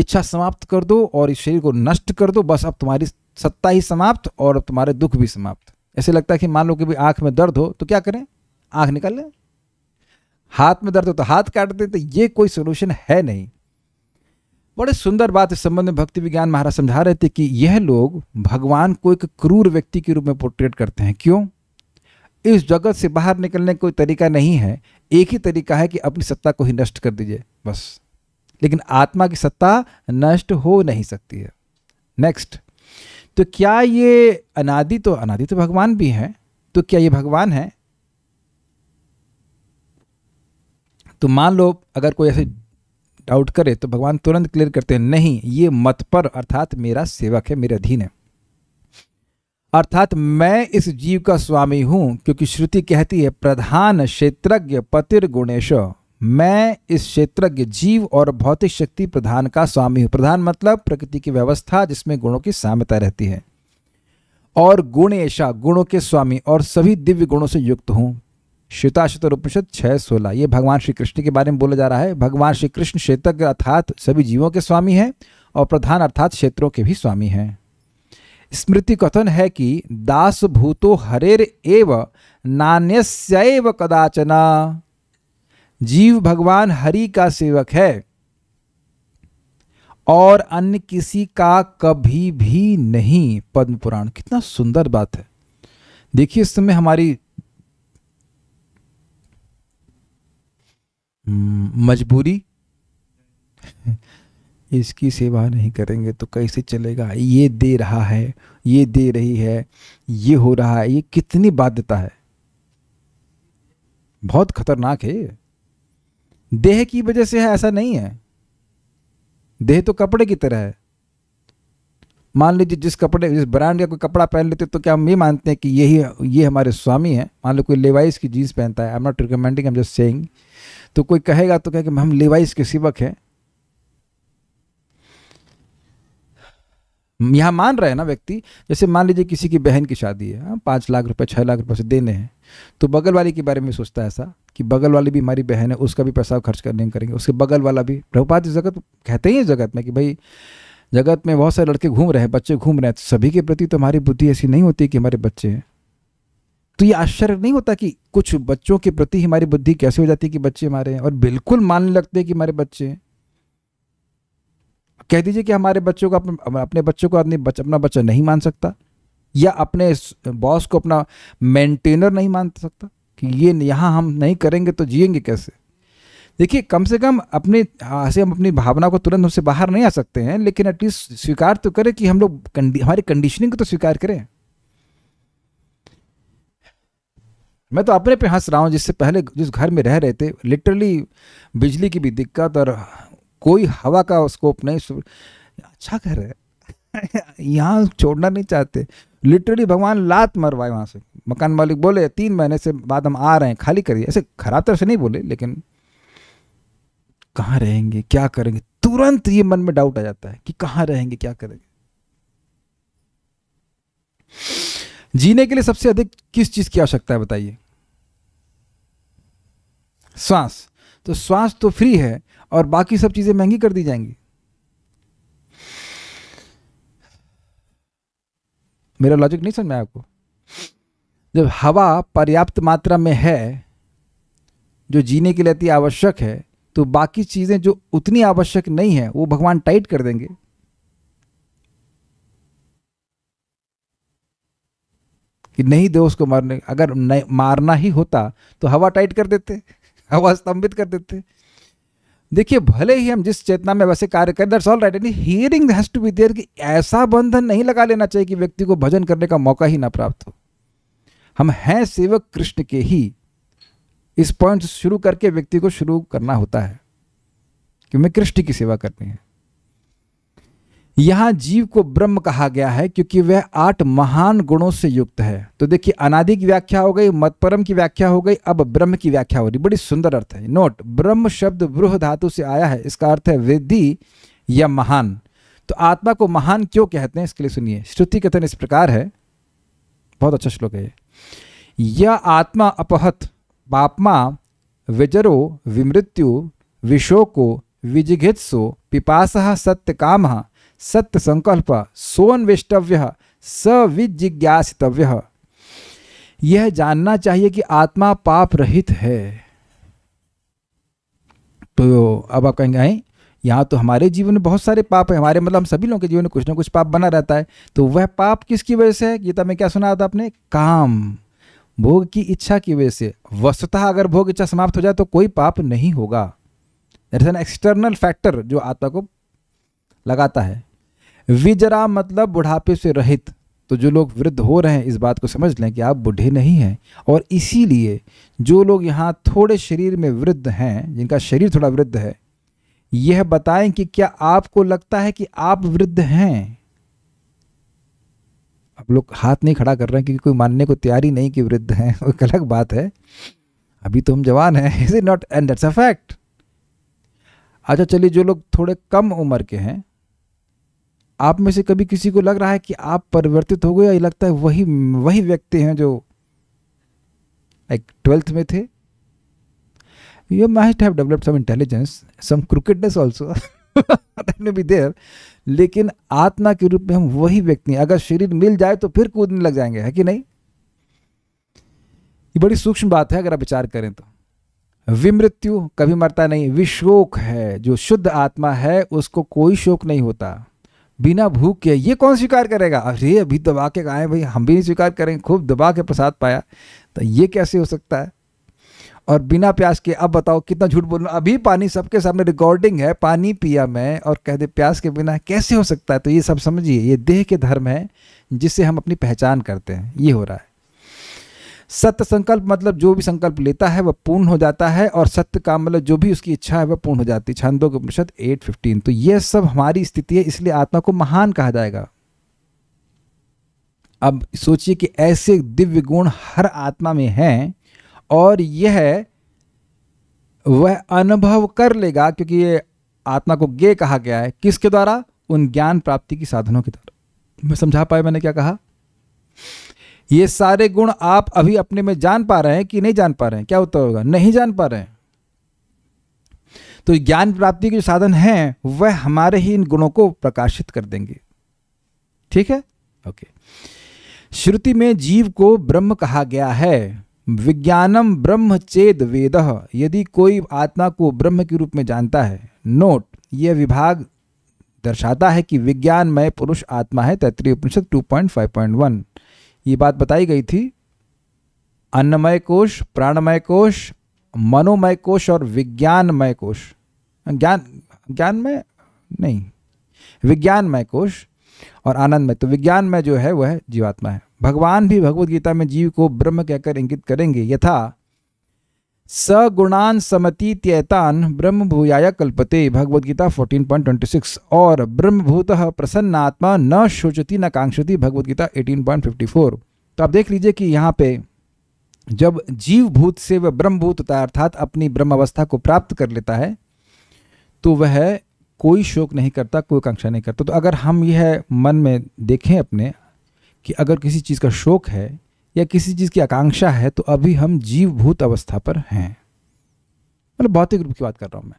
इच्छा समाप्त कर दो और इस शरीर को नष्ट कर दो बस अब तुम्हारी सत्ता ही समाप्त और अब तुम्हारे दुख भी समाप्त ऐसे लगता है कि मान लो कि भी आंख में दर्द हो तो क्या करें आंख निकाल लें हाथ में दर्द हो तो हाथ काट दे तो ये कोई सोल्यूशन है नहीं बड़े सुंदर बात इस संबंध में भक्ति विज्ञान महाराज समझा रहे थे कि यह लोग भगवान को एक क्रूर व्यक्ति के रूप में पोर्ट्रेट करते हैं क्यों इस जगत से बाहर निकलने का कोई तरीका नहीं है एक ही तरीका है कि अपनी सत्ता को ही नष्ट कर दीजिए बस लेकिन आत्मा की सत्ता नष्ट हो नहीं सकती है नेक्स्ट तो क्या ये अनादि तो अनादि तो भगवान भी हैं तो क्या ये भगवान है तो मान लो अगर कोई ऐसे डाउट करे तो भगवान तुरंत क्लियर करते हैं नहीं ये मत पर अर्थात मेरा सेवक है मेरे अधीन है अर्थात मैं इस जीव का स्वामी हूँ क्योंकि श्रुति कहती है प्रधान क्षेत्रज्ञ पतिर गुणेश मैं इस क्षेत्रज्ञ जीव और भौतिक शक्ति प्रधान का स्वामी हूँ प्रधान मतलब प्रकृति की व्यवस्था जिसमें गुणों की साम्यता रहती है और गुणेशा गुणों के स्वामी और सभी दिव्य गुणों से युक्त हूँ श्वेताशत उपनिषद छः सोलह ये भगवान श्री कृष्ण के बारे में बोला जा रहा है भगवान श्री कृष्ण क्षेत्रज्ञ अर्थात सभी जीवों के स्वामी हैं और प्रधान अर्थात क्षेत्रों के भी स्वामी हैं स्मृति कथन है कि दास भूतो हरेर एव नान्यस्यैव कदाचन जीव भगवान हरि का सेवक है और अन्य किसी का कभी भी नहीं पद्म पुराण कितना सुंदर बात है देखिए इस समय हमारी मजबूरी इसकी सेवा नहीं करेंगे तो कैसे चलेगा ये दे रहा है ये दे रही है ये हो रहा है ये कितनी बाध्यता है बहुत खतरनाक है देह की वजह से है ऐसा नहीं है देह तो कपड़े की तरह है मान लीजिए जिस कपड़े जिस ब्रांड का कोई कपड़ा पहन लेते तो क्या हम ये मानते हैं कि यही ये हमारे स्वामी है मान लो कोई लेवाइस की जीन्स पहनता है I am not recommending am just saying तो कोई कहेगा तो कहेगा हम लेवाइस के सेवक हैं यहाँ मान रहे हैं ना व्यक्ति जैसे मान लीजिए किसी की बहन की शादी है हाँ, पाँच लाख रुपये छः लाख रुपये से देने हैं तो बगल वाले के बारे में सोचता है ऐसा कि बगल वाली भी हमारी बहन है उसका भी पैसा खर्च करने करेंगे उसके बगल वाला भी प्रभुपात इस जगत कहते ही हैं जगत में कि भाई जगत में बहुत सारे लड़के घूम रहे हैं बच्चे घूम रहे हैं तो सभी के प्रति तो हमारी बुद्धि ऐसी नहीं होती कि हमारे बच्चे हैं तो ये आश्चर्य नहीं होता कि कुछ बच्चों के प्रति हमारी बुद्धि कैसे हो जाती है कि बच्चे हमारे हैं और बिल्कुल मानने लगते हैं कि हमारे बच्चे हैं कह दीजिए कि हमारे बच्चों को अपने बच्चों को अपनी बच, अपना बच्चा नहीं मान सकता या अपने बॉस को अपना मेंटेनर नहीं मान सकता कि ये यहाँ हम नहीं करेंगे तो जिएंगे कैसे देखिए कम से कम अपने से हम अपनी भावना को तुरंत उससे बाहर नहीं आ सकते हैं लेकिन एटलीस्ट स्वीकार तो करें कि हम लोग कंडि, हमारी कंडीशनिंग को तो स्वीकार करें मैं तो अपने पे हंस रहा हूँ जिससे पहले जिस घर में रह रहे थे लिटरली बिजली की भी दिक्कत और कोई हवा का स्कोप नहीं अच्छा कह रहे यहाँ छोड़ना नहीं चाहते लिटरली भगवान लात मरवाए वहाँ से मकान मालिक बोले तीन महीने से बाद हम आ रहे हैं खाली करिए ऐसे खराब तरह से नहीं बोले लेकिन कहाँ रहेंगे क्या करेंगे तुरंत ये मन में डाउट आ जाता है कि कहाँ रहेंगे क्या करेंगे जीने के लिए सबसे अधिक किस चीज की आवश्यकता है बताइए श्वास तो श्वास तो फ्री है और बाकी सब चीज़ें महंगी कर दी जाएंगी मेरा लॉजिक नहीं समझ में आपको जब हवा पर्याप्त मात्रा में है जो जीने के लिए अति आवश्यक है तो बाकी चीज़ें जो उतनी आवश्यक नहीं है वो भगवान टाइट कर देंगे कि नहीं दो उसको मारने अगर मारना ही होता तो हवा टाइट कर देते हवा स्तंभित कर देते देखिए भले ही हम जिस चेतना में वैसे कार्य करें that's all right any hearing has to be there कि ऐसा बंधन नहीं लगा लेना चाहिए कि व्यक्ति को भजन करने का मौका ही ना प्राप्त हो हम हैं सेवक कृष्ण के ही इस पॉइंट से शुरू करके व्यक्ति को शुरू करना होता है कि मैं कृष्ण की सेवा करनी है यहां जीव को ब्रह्म कहा गया है क्योंकि वह आठ महान गुणों से युक्त है तो देखिए अनादि की व्याख्या हो गई मतपरम की व्याख्या हो गई अब ब्रह्म की व्याख्या हो रही बड़ी सुंदर अर्थ है नोट ब्रह्म शब्द ब्रह धातु से आया है इसका अर्थ है वृद्धि या महान तो आत्मा को महान क्यों कहते हैं इसके लिए सुनिए श्रुति कथन इस प्रकार है बहुत अच्छा श्लोक है यह आत्मा अपहत पापमा विजरो विमृत्यु विशोको विजिघित्सो पिपास सत्य काम सत्य संकल्प सोन्वेष्टव्य सविजिज्ञासितव्य यह जानना चाहिए कि आत्मा पाप रहित है तो अब आप कहेंगे आई यहाँ तो हमारे जीवन में बहुत सारे पाप है हमारे मतलब हम सभी लोगों के जीवन में कुछ ना कुछ पाप बना रहता है तो वह पाप किसकी वजह से है गीता में क्या सुना था आपने काम भोग की इच्छा की वजह से वस्तुतः अगर भोग इच्छा समाप्त हो जाए तो कोई पाप नहीं होगा एन एक्सटर्नल फैक्टर जो आत्मा को लगाता है विजरा मतलब बुढ़ापे से रहित तो जो लोग वृद्ध हो रहे हैं इस बात को समझ लें कि आप बूढ़े नहीं हैं और इसीलिए जो लोग यहाँ थोड़े शरीर में वृद्ध हैं जिनका शरीर थोड़ा वृद्ध है यह बताएं कि क्या आपको लगता है कि आप वृद्ध हैं अब लोग हाथ नहीं खड़ा कर रहे हैं क्योंकि कोई मानने को तैयारी नहीं कि वृद्ध हैं वो एक अलग बात है अभी तो हम जवान हैं is it not and that's a fact अच्छा चलिए जो लोग थोड़े कम उम्र के हैं आप में से कभी किसी को लग रहा है कि आप परिवर्तित हो गए या लगता है वही वही व्यक्ति हैं जो एक ट्वेल्थ में थे you might have developed some intelligence some criticalness also भी देर लेकिन आत्मा के रूप में हम वही व्यक्ति हैं अगर शरीर मिल जाए तो फिर कूदने लग जाएंगे है कि नहीं ये बड़ी सूक्ष्म बात है अगर आप विचार करें तो विमृत्यु कभी मरता नहीं विशोक है जो शुद्ध आत्मा है उसको कोई शोक नहीं होता बिना भूख के ये कौन स्वीकार करेगा अरे अभी दबा के आए भाई हम भी नहीं स्वीकार करेंगे खूब दबा के प्रसाद पाया तो ये कैसे हो सकता है और बिना प्यास के अब बताओ कितना झूठ बोलना अभी पानी सबके सामने रिकॉर्डिंग है पानी पिया मैं और कह दे प्यास के बिना कैसे हो सकता है तो ये सब समझिए ये देह के धर्म है जिससे हम अपनी पहचान करते हैं ये हो रहा है सत्य संकल्प मतलब जो भी संकल्प लेता है वह पूर्ण हो जाता है और सत्य का मतलब जो भी उसकी इच्छा है वह पूर्ण हो जाती है छंदो के उपनिषद एट फिफ्टीन तो यह सब हमारी स्थिति है इसलिए आत्मा को महान कहा जाएगा अब सोचिए कि ऐसे दिव्य गुण हर आत्मा में है और यह वह अनुभव कर लेगा क्योंकि ये आत्मा को गे कहा गया है किसके द्वारा उन ज्ञान प्राप्ति की साधनों के द्वारा मैं समझा पाया मैंने क्या कहा ये सारे गुण आप अभी अपने में जान पा रहे हैं कि नहीं जान पा रहे हैं क्या उत्तर होगा नहीं जान पा रहे हैं तो ज्ञान प्राप्ति के जो साधन हैं वह हमारे ही इन गुणों को प्रकाशित कर देंगे ठीक है ओके श्रुति में जीव को ब्रह्म कहा गया है विज्ञानम ब्रह्म चेद वेद यदि कोई आत्मा को ब्रह्म के रूप में जानता है नोट यह विभाग दर्शाता है कि विज्ञानमय पुरुष आत्मा है तैतृय उपनिषद 2.5.1 ये बात बताई गई थी अन्नमय कोश प्राणमय कोश मनोमय कोश और विज्ञानमय कोश ज्ञान ज्ञानमय नहीं विज्ञानमय कोश और आनंदमय तो विज्ञानमय जो है वह जीवात्मा है भगवान भी भगवत गीता में जीव को ब्रह्म कहकर इंगित करेंगे यथा स गुणान समति त्यैतान ब्रह्म भूयाय कल्पते भगवदगीता 14.26 और ब्रह्मभूत प्रसन्नात्मा न शोचती न कांक्षति भगवदगीता 18.54 तो आप देख लीजिए कि यहाँ पे जब जीव भूत से वह ब्रह्मभूत होता है अर्थात अपनी ब्रह्म अवस्था को प्राप्त कर लेता है तो वह कोई शोक नहीं करता कोई कांक्षा नहीं करता तो अगर हम यह मन में देखें अपने कि अगर किसी चीज़ का शोक है या किसी चीज़ की आकांक्षा है तो अभी हम जीवभूत अवस्था पर हैं मतलब भौतिक रूप की बात कर रहा हूं मैं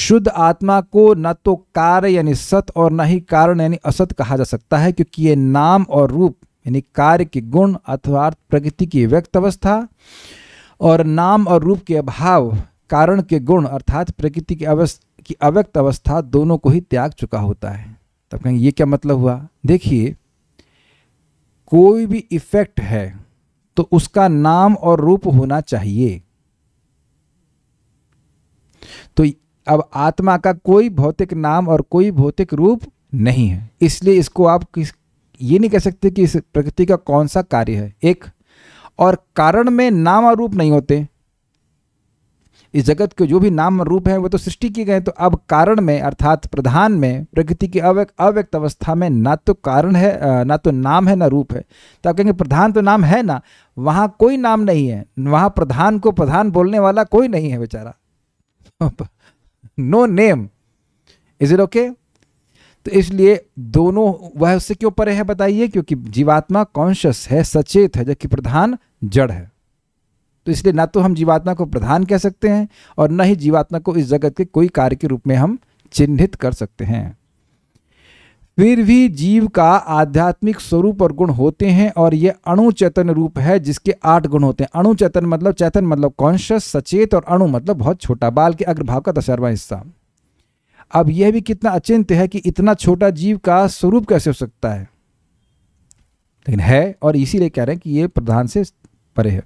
शुद्ध आत्मा को न तो कार्य यानी सत और न ही कारण यानी असत कहा जा सकता है क्योंकि ये नाम और रूप यानी कार्य के गुण अथवा प्रकृति की व्यक्त अवस्था और नाम और रूप के अभाव कारण के गुण अर्थात प्रकृति की अवस्था की अव्यक्त अवस्था दोनों को ही त्याग चुका होता है तब कहेंगे ये क्या मतलब हुआ देखिए कोई भी इफेक्ट है तो उसका नाम और रूप होना चाहिए तो अब आत्मा का कोई भौतिक नाम और कोई भौतिक रूप नहीं है इसलिए इसको आप किस ये नहीं कह सकते कि इस प्रकृति का कौन सा कार्य है एक और कारण में नाम और रूप नहीं होते इस जगत के जो भी नाम रूप है वो तो सृष्टि किए गए तो अब कारण में अर्थात प्रधान में प्रकृति की अव्यक्त अव्यक्त अवस्था में ना तो कारण है ना तो नाम है ना रूप है तो आप कहेंगे प्रधान तो नाम है ना वहां कोई नाम नहीं है वहां प्रधान को प्रधान बोलने वाला कोई नहीं है बेचारा no name is it okay तो इसलिए दोनों वह उससे क्यों परे है बताइए क्योंकि जीवात्मा कॉन्शियस है सचेत है जबकि प्रधान जड़ है तो इसलिए ना तो हम जीवात्मा को प्रधान कह सकते हैं और न ही जीवात्मा को इस जगत के कोई कार्य के रूप में हम चिन्हित कर सकते हैं फिर भी जीव का आध्यात्मिक स्वरूप और गुण होते हैं और यह अणु चेतन रूप है जिसके आठ गुण होते हैं अणु चेतन मतलब चेतन मतलब कॉन्शियस सचेत और अणु मतलब बहुत छोटा बाल के अग्रभाव का दशहरवा हिस्सा अब यह भी कितना अचिंत्य है कि इतना छोटा जीव का स्वरूप कैसे हो सकता है लेकिन है और इसीलिए कह रहे हैं कि ये प्रधान से परे है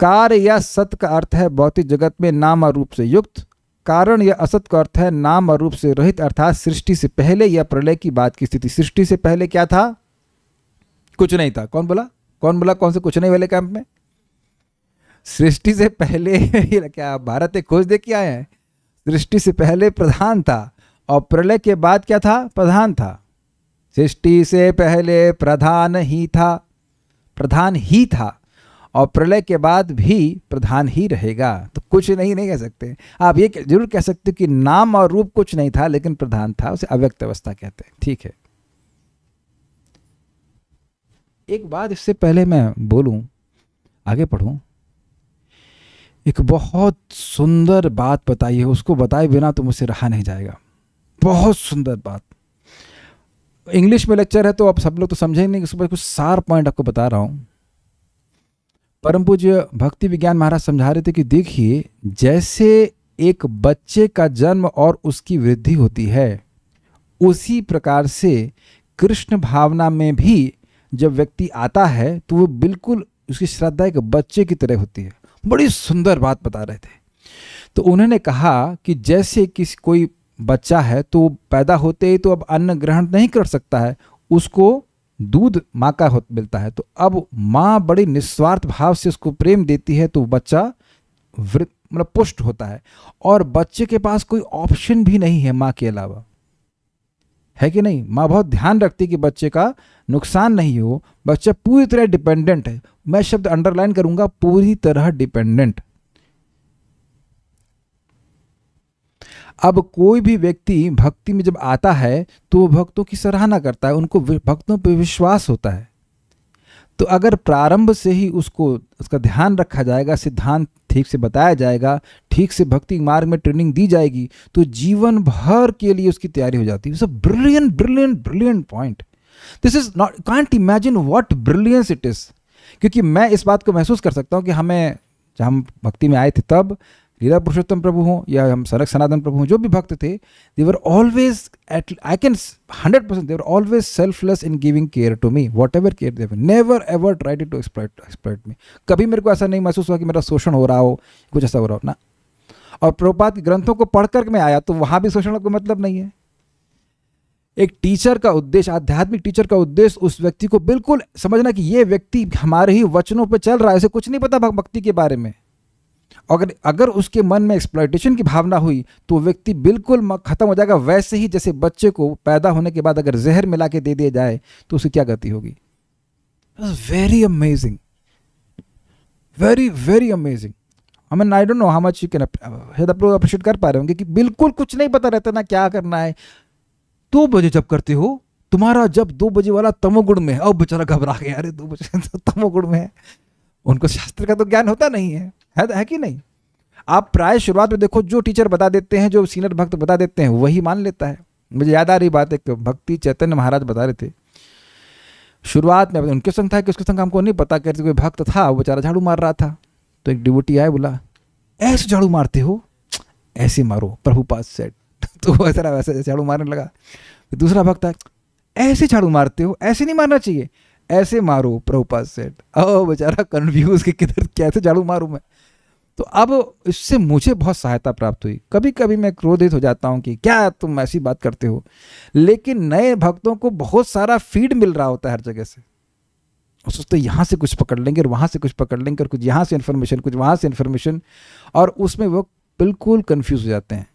कार्य या सत का अर्थ है भौतिक जगत में नाम और रूप से युक्त कारण या असत का अर्थ है नाम और रूप से रहित अर्थात सृष्टि से पहले या प्रलय की बात की स्थिति सृष्टि से पहले क्या था कुछ नहीं था कौन बोला कौन बोला कौन से कुछ नहीं वाले कैंप में सृष्टि से पहले क्या भारत एक खोज दे के आए हैं सृष्टि से पहले प्रधान था और प्रलय के बाद क्या था प्रधान था सृष्टि से पहले प्रधान ही था प्रधान ही था और प्रलय के बाद भी प्रधान ही रहेगा तो कुछ नहीं नहीं कह सकते आप ये जरूर कह सकते हो कि नाम और रूप कुछ नहीं था लेकिन प्रधान था उसे अव्यक्त अवस्था कहते हैं ठीक है एक बात इससे पहले मैं बोलूं आगे पढ़ूं एक बहुत सुंदर बात बताई है उसको बताए बिना तो मुझसे रहा नहीं जाएगा बहुत सुंदर बात इंग्लिश में लेक्चर है तो आप सब लोग तो समझेंगे नहीं उसके कुछ सार पॉइंट आपको बता रहा हूँ परम पूज्य भक्ति विज्ञान महाराज समझा रहे थे कि देखिए जैसे एक बच्चे का जन्म और उसकी वृद्धि होती है उसी प्रकार से कृष्ण भावना में भी जब व्यक्ति आता है तो वो बिल्कुल उसकी श्रद्धा एक बच्चे की तरह होती है बड़ी सुंदर बात बता रहे थे तो उन्होंने कहा कि जैसे किसी कोई बच्चा है तो पैदा होते ही तो अब अन्न ग्रहण नहीं कर सकता है उसको दूध माँ का हो मिलता है तो अब माँ बड़ी निस्वार्थ भाव से उसको प्रेम देती है तो बच्चा मतलब पुष्ट होता है और बच्चे के पास कोई ऑप्शन भी नहीं है माँ के अलावा है कि नहीं माँ बहुत ध्यान रखती है कि बच्चे का नुकसान नहीं हो बच्चा पूरी तरह डिपेंडेंट है मैं शब्द अंडरलाइन करूँगा पूरी तरह डिपेंडेंट अब कोई भी व्यक्ति भक्ति में जब आता है तो वो भक्तों की सराहना करता है उनको भक्तों पर विश्वास होता है तो अगर प्रारंभ से ही उसको उसका ध्यान रखा जाएगा सिद्धांत ठीक से बताया जाएगा ठीक से भक्ति मार्ग में ट्रेनिंग दी जाएगी तो जीवन भर के लिए उसकी तैयारी हो जाती है brilliant brilliant brilliant point this is not can't imagine what brilliance it is क्योंकि मैं इस बात को महसूस कर सकता हूँ कि हमें जब हम भक्ति में आए थे तब लीला पुरुषोत्तम प्रभु हों या हम सनक सनातन प्रभु हों जो भी भक्त थे they were always at I can hundred percent they were always selfless in giving care to me whatever care they were never ever tried to exploit exploit me कभी मेरे को ऐसा नहीं महसूस हुआ कि मेरा शोषण हो रहा हो कुछ ऐसा हो रहा हो ना और प्रभुपाद के ग्रंथों को पढ़ कर मैं आया तो वहाँ भी शोषण का मतलब नहीं है एक टीचर का उद्देश्य आध्यात्मिक टीचर का उद्देश्य उस व्यक्ति को बिल्कुल समझना कि ये व्यक्ति हमारे ही वचनों पर चल रहा है उसे कुछ नहीं पता भक्ति के बारे में अगर अगर उसके मन में एक्सप्लाइटेशन की भावना हुई तो व्यक्ति बिल्कुल खत्म हो जाएगा वैसे ही जैसे बच्चे को पैदा होने के बाद अगर जहर मिला के दे दिया जाए तो उसे क्या गति होगी very amazing very very amazing हमें I don't know how much you can आप लोग अप्रिशिएट कर पा रहे होंगे कि बिल्कुल कुछ नहीं पता रहता ना क्या करना है दो बजे जब करते हो तुम्हारा जब दो बजे वाला तमोगुण में है अब बेचारा घबरा गया अरे दो बजे तमोगुण में है उनको शास्त्र का तो ज्ञान होता नहीं है है, तो, है कि नहीं आप प्राय शुरुआत में देखो जो टीचर बता देते हैं जो सीनियर भक्त बता देते हैं वही मान लेता है मुझे याद आ रही बात है कि भक्ति चैतन्य महाराज बता रहे थे शुरुआत में उनके संग था कि उसके संग हमको नहीं पता करते कोई भक्त था वो बेचारा झाड़ू मार रहा था तो एक डिबोटी आए बोला ऐसे झाड़ू मारते हो ऐसे मारो प्रभु पास सेट तो वो ऐसा वैसे झाड़ू मारने लगा तो दूसरा भक्त ऐसे झाड़ू मारते हो ऐसे नहीं मारना चाहिए ऐसे मारो प्रभुपा सेठ ओ बेचारा कन्फ्यूज कि किधर कैसे झाड़ू मारूं मैं तो अब इससे मुझे बहुत सहायता प्राप्त हुई कभी कभी मैं क्रोधित हो जाता हूँ कि क्या तुम ऐसी बात करते हो लेकिन नए भक्तों को बहुत सारा फीड मिल रहा होता है हर जगह से और सोचते यहाँ से कुछ पकड़ लेंगे और वहाँ से कुछ पकड़ लेंगे और कुछ यहाँ से इन्फॉर्मेशन कुछ वहाँ से इन्फॉर्मेशन और उसमें वो बिल्कुल कन्फ्यूज हो जाते हैं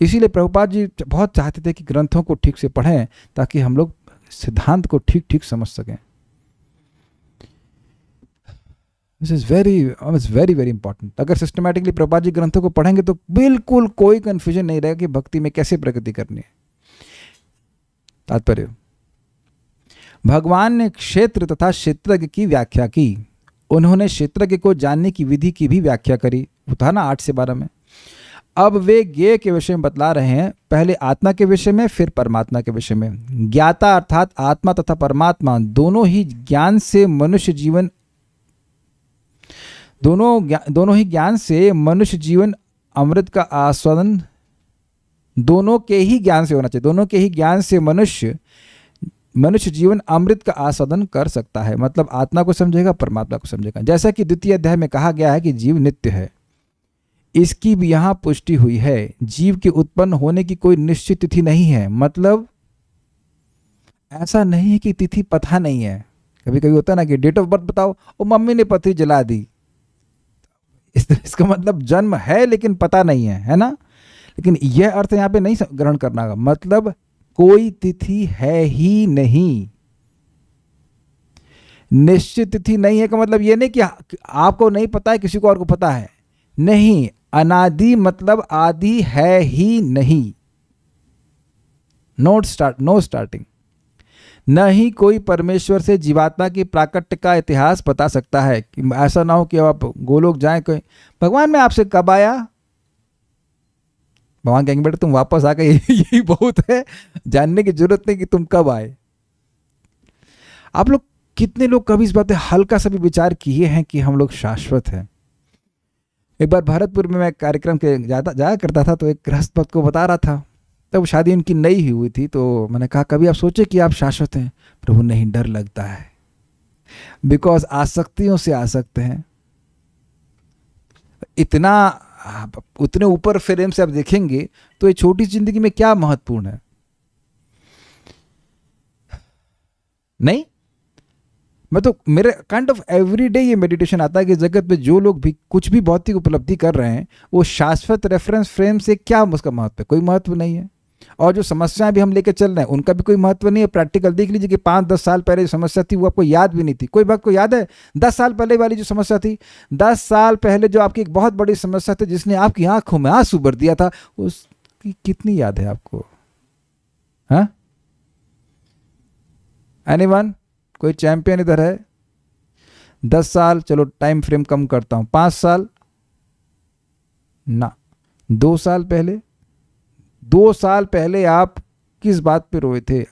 इसीलिए प्रभुपाद जी बहुत चाहते थे कि ग्रंथों को ठीक से पढ़ें ताकि हम लोग सिद्धांत को ठीक ठीक समझ सकें this is very is very very important अगर सिस्टमेटिकली प्रभा जी ग्रंथों को पढ़ेंगे तो बिल्कुल कोई कंफ्यूजन नहीं रहेगा कि भक्ति में कैसे प्रगति करनी है तात्पर्य भगवान ने क्षेत्र तथा क्षेत्रज्ञ की व्याख्या की उन्होंने क्षेत्रज्ञ को जानने की विधि की भी व्याख्या करी वो ना आठ से बारह में अब वे ज्ञेय के विषय में बतला रहे हैं पहले आत्मा के विषय में फिर परमात्मा के विषय में ज्ञाता अर्थात आत्मा तथा परमात्मा दोनों ही ज्ञान से मनुष्य जीवन दोनों दोनों ही ज्ञान से मनुष्य जीवन अमृत का आस्वादन दोनों के ही ज्ञान से होना चाहिए दोनों के ही ज्ञान से मनुष्य मनुष्य जीवन अमृत का आस्वादन कर सकता है मतलब आत्मा को समझेगा परमात्मा को समझेगा जैसा कि द्वितीय अध्याय में कहा गया है कि जीव नित्य है इसकी भी यहाँ पुष्टि हुई है जीव के उत्पन्न होने की कोई निश्चित तिथि नहीं है मतलब ऐसा नहीं है कि तिथि पता नहीं है कभी कभी होता है ना कि डेट ऑफ बर्थ बताओ और मम्मी ने पथरी जला दी इस इसका मतलब जन्म है लेकिन पता नहीं है है ना लेकिन यह अर्थ यहाँ पे नहीं ग्रहण करना का मतलब कोई तिथि है ही नहीं निश्चित तिथि नहीं है का मतलब यह नहीं कि आपको नहीं पता है किसी को और को पता है नहीं अनादि मतलब आदि है ही नहीं नोट स्टार्ट नो स्टार्टिंग न ही कोई परमेश्वर से जीवात्मा की प्राकट्य का इतिहास बता सकता है कि ऐसा ना हो कि आप गोलोक जाए कोई भगवान मैं आपसे कब आया भगवान कहेंगे बेटा तुम वापस आ गए यही बहुत है जानने की जरूरत नहीं कि तुम कब आए आप लोग कितने लोग कभी इस बात हल्का सा भी विचार किए हैं कि हम लोग शाश्वत हैं एक बार भरतपुर में मैं कार्यक्रम के जाता जाया करता था तो एक गृहस्थ भक्त को बता रहा था तब शादी उनकी नई ही हुई थी तो मैंने कहा कभी आप सोचे कि आप शाश्वत हैं प्रभु नहीं डर लगता है बिकॉज आसक्तियों से आसक्त हैं इतना उतने ऊपर फ्रेम से आप देखेंगे तो ये छोटी जिंदगी में क्या महत्वपूर्ण है नहीं मैं तो मेरे काइंड ऑफ एवरी डे ये मेडिटेशन आता है कि जगत में जो लोग भी कुछ भी भौतिक उपलब्धि कर रहे हैं वो शाश्वत रेफरेंस फ्रेम से क्या उसका महत्व है कोई महत्व नहीं है और जो समस्याएं भी हम लेकर चल रहे हैं उनका भी कोई महत्व नहीं है प्रैक्टिकल देख लीजिए कि पाँच दस साल पहले जो समस्या थी वो आपको याद भी नहीं थी कोई बात को याद है दस साल पहले वाली जो समस्या थी दस साल पहले जो आपकी एक बहुत बड़ी समस्या थी जिसने आपकी आंखों में आंसू भर दिया था उसकी कितनी याद है आपको हनी एनी वन कोई चैंपियन इधर है दस साल चलो टाइम फ्रेम कम करता हूं पांच साल ना दो साल पहले दो साल पहले आप किस बात पे रोए थे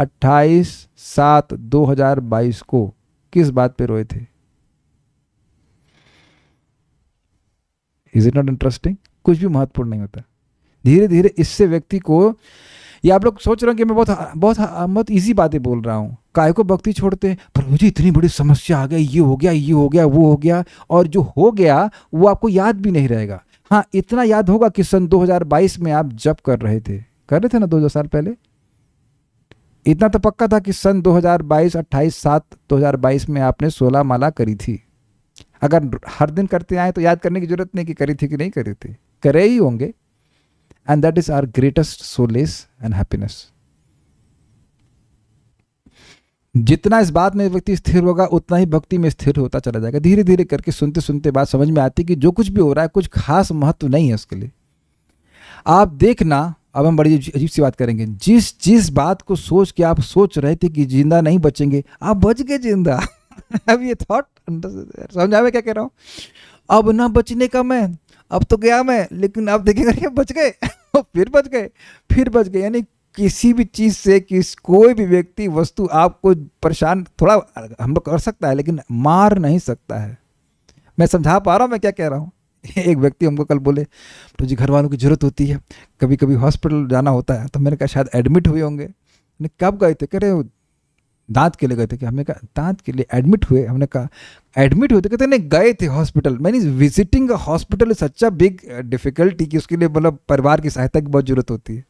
अट्ठाईस सात दो हजार बाईस को किस बात पे रोए थे इज इट नॉट इंटरेस्टिंग कुछ भी महत्वपूर्ण नहीं होता धीरे धीरे इससे व्यक्ति को ये आप लोग सोच रहे हो कि मैं बहुत बहुत बहुत ईजी बातें बोल रहा हूं काय को भक्ति छोड़ते हैं प्रभु जी इतनी बड़ी समस्या आ गई ये हो गया ये हो गया वो हो गया और जो हो गया वो आपको याद भी नहीं रहेगा हाँ इतना याद होगा कि सन 2022 में आप जब कर रहे थे कर रहे थे ना दो साल पहले इतना तो पक्का था कि सन 2022 अट्ठाईस सात दो में आपने 16 माला करी थी अगर हर दिन करते आए तो याद करने की जरूरत नहीं कि करी थी कि नहीं करी थी करे ही होंगे and that is our greatest solace and happiness जितना इस बात में व्यक्ति स्थिर होगा उतना ही भक्ति में स्थिर होता चला जाएगा धीरे धीरे करके सुनते सुनते बात समझ में आती है कि जो कुछ भी हो रहा है कुछ खास महत्व नहीं है उसके लिए आप देखना अब हम बड़ी अजीब सी बात करेंगे जिस जिस बात को सोच के आप सोच रहे थे कि जिंदा नहीं बचेंगे आप बच गए जिंदा अब ये थॉट समझा मैं क्या कह रहा हूँ अब ना बचने का मैं अब तो गया मैं लेकिन आप देखेंगे बच गए फिर बच गए फिर बच गए यानी किसी भी चीज़ से किस कोई भी व्यक्ति वस्तु आपको परेशान थोड़ा हम लोग कर सकता है लेकिन मार नहीं सकता है मैं समझा पा रहा हूँ मैं क्या कह रहा हूँ एक व्यक्ति हमको कल बोले तो जी घर वालों की ज़रूरत होती है कभी कभी हॉस्पिटल जाना होता है तो मैंने कहा शायद एडमिट हुए होंगे कब गए थे कह रहे दांत के लिए गए थे कि हमने कहा दांत के लिए एडमिट हुए हमने कहा एडमिट हुए थे कहते नहीं गए थे हॉस्पिटल मैंने विजिटिंग हॉस्पिटल सच्चा बिग डिफिकल्टी कि उसके लिए मतलब परिवार की सहायता की बहुत ज़रूरत होती है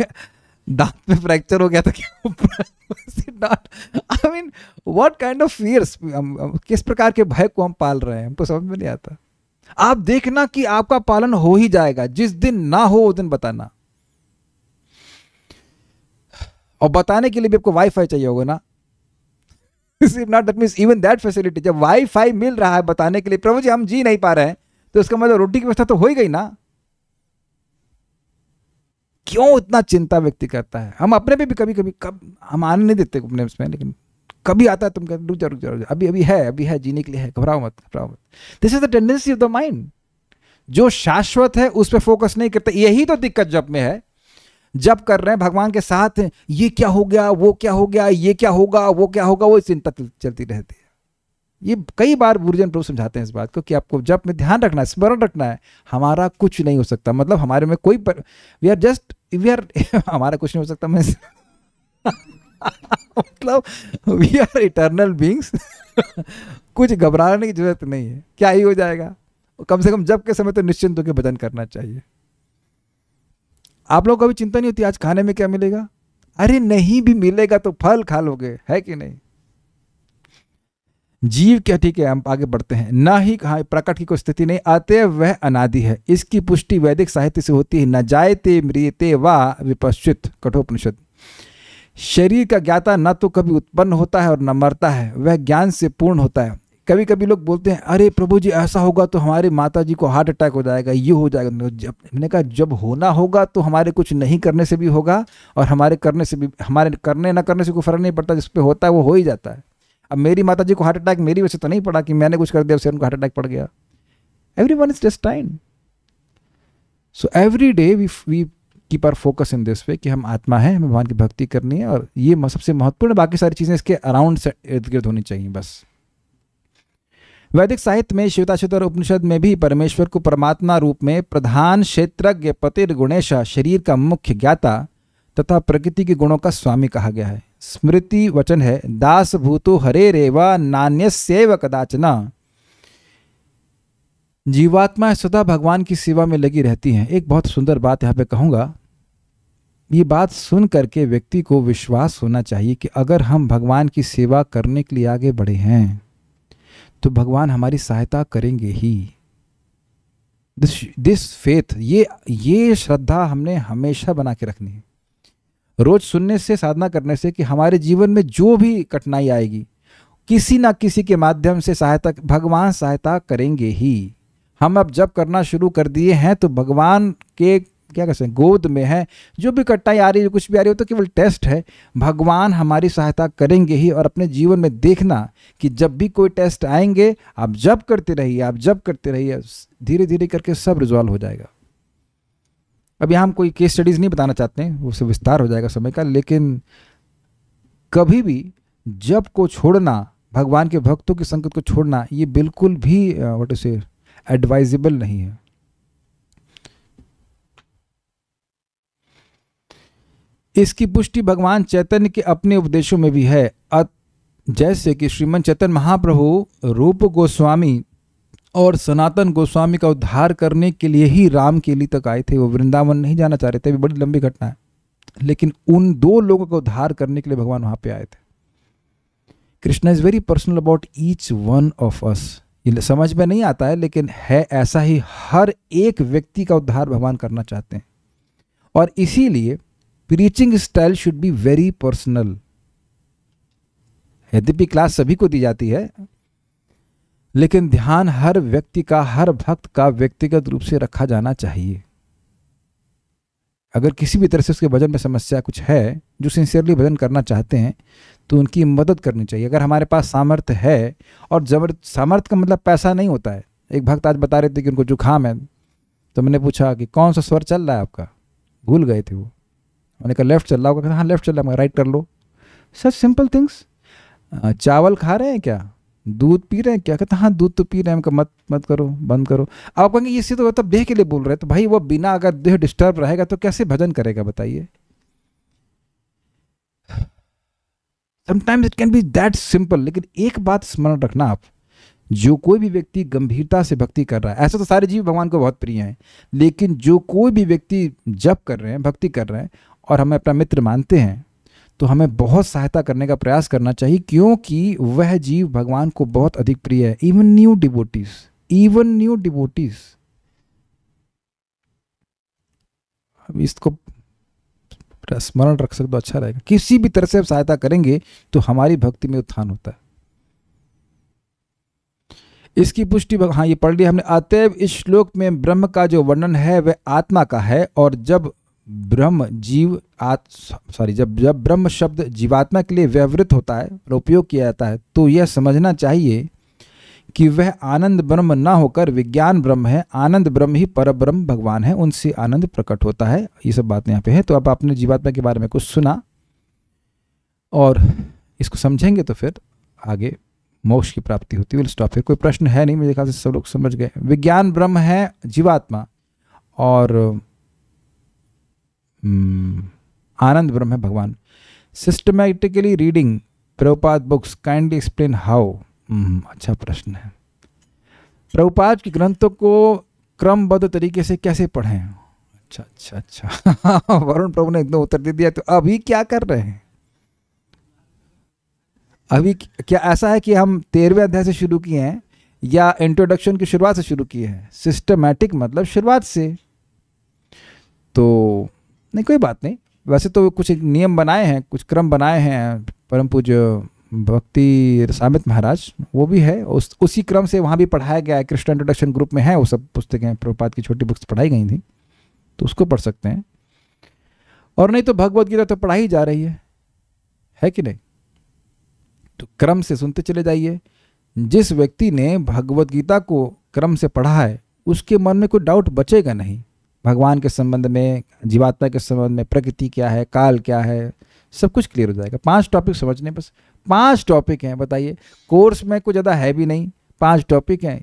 दांत में फ्रैक्चर हो गया था क्या I mean what kind of fears किस प्रकार के भय को हम पाल रहे हैं हमको समझ में नहीं आता आप देखना कि आपका पालन हो ही जाएगा जिस दिन ना हो उस दिन बताना और बताने के लिए भी आपको वाईफाई चाहिए होगा ना not that means even that facility जब वाईफाई मिल रहा है बताने के लिए प्रभु जी हम जी नहीं पा रहे हैं तो इसका मतलब रोटी की व्यवस्था तो हो ही गई ना क्यों इतना चिंता व्यक्ति करता है हम अपने पे भी कभी कभी कब हम आने नहीं देते अपने उसमें लेकिन कभी आता है तुम कहते रुक जा रुक जा रुक जा अभी अभी है अभी है जीने के लिए है घबराओ मत घबराओ मत this is the tendency of the mind जो शाश्वत है उस पर फोकस नहीं करते यही तो दिक्कत जब में है जब कर रहे हैं भगवान के साथ ये क्या हो गया वो क्या हो गया ये क्या होगा वो क्या होगा वो चिंता चलती रहती है ये कई बार गुरुजन प्रभु समझाते हैं इस बात को कि आपको जब में ध्यान रखना है स्मरण रखना है हमारा कुछ नहीं हो सकता मतलब हमारे में कोई we are just we are हमारा कुछ नहीं हो सकता मैं मतलब वी आर इटर्नल बींग्स कुछ घबराने की जरूरत नहीं है क्या ही हो जाएगा कम से कम जब के समय तो निश्चिंत होकर भजन करना चाहिए आप लोग अभी चिंता नहीं होती आज खाने में क्या मिलेगा अरे नहीं भी मिलेगा तो फल खा लोगे है कि नहीं जीव क्या ठीक है हम आगे बढ़ते हैं न ही कहा प्रकट की कोई स्थिति नहीं अतएव वह अनादि है इसकी पुष्टि वैदिक साहित्य से होती है न जायते मृते व विपश्चित कठोपनिषद शरीर का ज्ञाता न तो कभी उत्पन्न होता है और न मरता है वह ज्ञान से पूर्ण होता है कभी कभी लोग बोलते हैं अरे प्रभु जी ऐसा होगा तो हमारे माता जी को हार्ट अटैक हो जाएगा ये हो जाएगा जब मैंने कहा जब होना होगा तो हमारे कुछ नहीं करने से भी होगा और हमारे करने से भी हमारे करने ना करने से कोई फर्क नहीं पड़ता जिस पर होता है वो हो ही जाता है अब मेरी माता जी को हार्ट अटैक मेरी वजह से तो नहीं पड़ा कि मैंने कुछ कर दिया उससे उनको हार्ट अटैक पड़ गया everyone is destined so every day we we keep are focus in this way कि हम आत्मा है हमें भगवान की भक्ति करनी है और ये सबसे महत्वपूर्ण बाकी सारी चीज़ें इसके अराउंड से इर्द गिर्द होनी चाहिए बस वैदिक साहित्य में शिवताशित और उपनिषद में भी परमेश्वर को परमात्मा रूप में प्रधान क्षेत्रज्ञ पतिर गुणेश शरीर का मुख्य ज्ञाता तथा प्रकृति के गुणों का स्वामी कहा गया है स्मृति वचन है दास भूतो हरे रेवा सेव कदाचना जीवात्मा सदा भगवान की सेवा में लगी रहती हैं एक बहुत सुंदर बात यहाँ पे कहूँगा ये बात सुन करके व्यक्ति को विश्वास होना चाहिए कि अगर हम भगवान की सेवा करने के लिए आगे बढ़े हैं तो भगवान हमारी सहायता करेंगे ही दिस दिस फेथ ये ये श्रद्धा हमने हमेशा बना के रखनी है रोज सुनने से साधना करने से कि हमारे जीवन में जो भी कठिनाई आएगी किसी ना किसी के माध्यम से सहायता भगवान सहायता करेंगे ही हम अब जब करना शुरू कर दिए हैं तो भगवान के क्या कहते हैं गोद में है जो भी कठिनाई आ रही है कुछ भी आ रही हो तो केवल टेस्ट है भगवान हमारी सहायता करेंगे ही और अपने जीवन में देखना कि जब भी कोई टेस्ट आएंगे आप जब करते रहिए आप जब करते रहिए धीरे धीरे करके सब रिजॉल्व हो जाएगा अब यहाँ हम कोई केस स्टडीज़ नहीं बताना चाहते हैं उससे विस्तार हो जाएगा समय का लेकिन कभी भी जब को छोड़ना भगवान के भक्तों की संगत को छोड़ना ये बिल्कुल भी वट से एडवाइजेबल नहीं है इसकी पुष्टि भगवान चैतन्य के अपने उपदेशों में भी है जैसे कि श्रीमन चैतन्य महाप्रभु रूप गोस्वामी और सनातन गोस्वामी का उद्धार करने के लिए ही राम केली तक आए थे वो वृंदावन नहीं जाना चाह रहे थे बड़ी लंबी घटना है लेकिन उन दो लोगों का उद्धार करने के लिए भगवान वहां पे आए थे Krishna is very personal about each one of us ये समझ में नहीं आता है लेकिन है ऐसा ही हर एक व्यक्ति का उद्धार भगवान करना चाहते हैं और इसीलिए preaching style should be very personal यद्यपि क्लास सभी को दी जाती है लेकिन ध्यान हर व्यक्ति का हर भक्त का व्यक्तिगत रूप से रखा जाना चाहिए अगर किसी भी तरह से उसके भजन में समस्या कुछ है जो सिंसियरली भजन करना चाहते हैं तो उनकी मदद करनी चाहिए अगर हमारे पास सामर्थ्य है और जबर सामर्थ्य का मतलब पैसा नहीं होता है एक भक्त आज बता रहे थे कि उनको जुकाम है तो मैंने पूछा कि कौन सा स्वर चल रहा है आपका भूल गए थे वो मैंने कहा लेफ्ट चल रहा होगा हाँ लेफ्ट चल रहा है राइट कर लो सच सिंपल थिंग्स चावल खा रहे हैं क्या दूध पी रहे हैं क्या कहते हैं हाँ दूध तो पी रहे हैं हमको मत मत करो बंद करो आप कहेंगे ये सीधे तो देह के लिए बोल रहे हैं तो भाई वो बिना अगर देह डिस्टर्ब रहेगा तो कैसे भजन करेगा बताइए sometimes it can be that simple लेकिन एक बात स्मरण रखना आप जो कोई भी व्यक्ति गंभीरता से भक्ति कर रहा है ऐसे तो सारे जीव भगवान को बहुत प्रिय हैं लेकिन जो कोई भी व्यक्ति जप कर रहे हैं भक्ति कर रहे हैं और हमें अपना मित्र मानते हैं तो हमें बहुत सहायता करने का प्रयास करना चाहिए क्योंकि वह जीव भगवान को बहुत अधिक प्रिय है even new devotees even new devotees अब इसको स्मरण रख सकते हो अच्छा रहेगा किसी भी तरह से आप सहायता करेंगे तो हमारी भक्ति में उत्थान होता है इसकी पुष्टि हाँ ये पढ़ लिया हमने अतएव इस श्लोक में ब्रह्म का जो वर्णन है वह आत्मा का है और जब ब्रह्म जीव आत् सॉरी जब जब ब्रह्म शब्द जीवात्मा के लिए व्यवृत होता है और उपयोग किया जाता है तो यह समझना चाहिए कि वह आनंद ब्रह्म न होकर विज्ञान ब्रह्म है आनंद ब्रह्म ही पर ब्रह्म भगवान है उनसे आनंद प्रकट होता है ये सब बातें यहाँ पे है तो अब आपने जीवात्मा के बारे में कुछ सुना और इसको समझेंगे तो फिर आगे मोक्ष की प्राप्ति होती है स्टॉप फिर कोई प्रश्न है नहीं मेरे ख्याल से सब लोग समझ गए विज्ञान ब्रह्म है जीवात्मा और हम्म, आनंद ब्रह्म है भगवान systematically reading Prabhupada books kindly explain how अच्छा प्रश्न है प्रभुपाद के ग्रंथों को क्रमबद्ध तरीके से कैसे पढ़ें अच्छा अच्छा अच्छा वरुण प्रभु ने एकदम उत्तर दे दिया तो अभी क्या कर रहे हैं अभी क्या ऐसा है कि हम तेरहवें अध्याय से शुरू किए हैं या इंट्रोडक्शन की शुरुआत से शुरू किए हैं सिस्टमेटिक मतलब शुरुआत से तो नहीं कोई बात नहीं वैसे तो कुछ नियम बनाए हैं कुछ क्रम बनाए हैं परम पूज्य भक्ति सामित महाराज वो भी है उस उसी क्रम से वहाँ भी पढ़ाया गया है कृष्ण इंट्रोडक्शन ग्रुप में है वो सब पुस्तकें प्रभुपात की छोटी बुक्स पढ़ाई गई थी तो उसको पढ़ सकते हैं और नहीं तो भगवत गीता तो पढ़ाई जा रही है है कि नहीं तो क्रम से सुनते चले जाइए जिस व्यक्ति ने भगवत गीता को क्रम से पढ़ा है उसके मन में कोई डाउट बचेगा नहीं भगवान के संबंध में जीवात्मा के संबंध में प्रकृति क्या है काल क्या है सब कुछ क्लियर हो जाएगा पांच टॉपिक समझने बस पांच टॉपिक हैं बताइए कोर्स में कुछ ज़्यादा है भी नहीं पांच टॉपिक हैं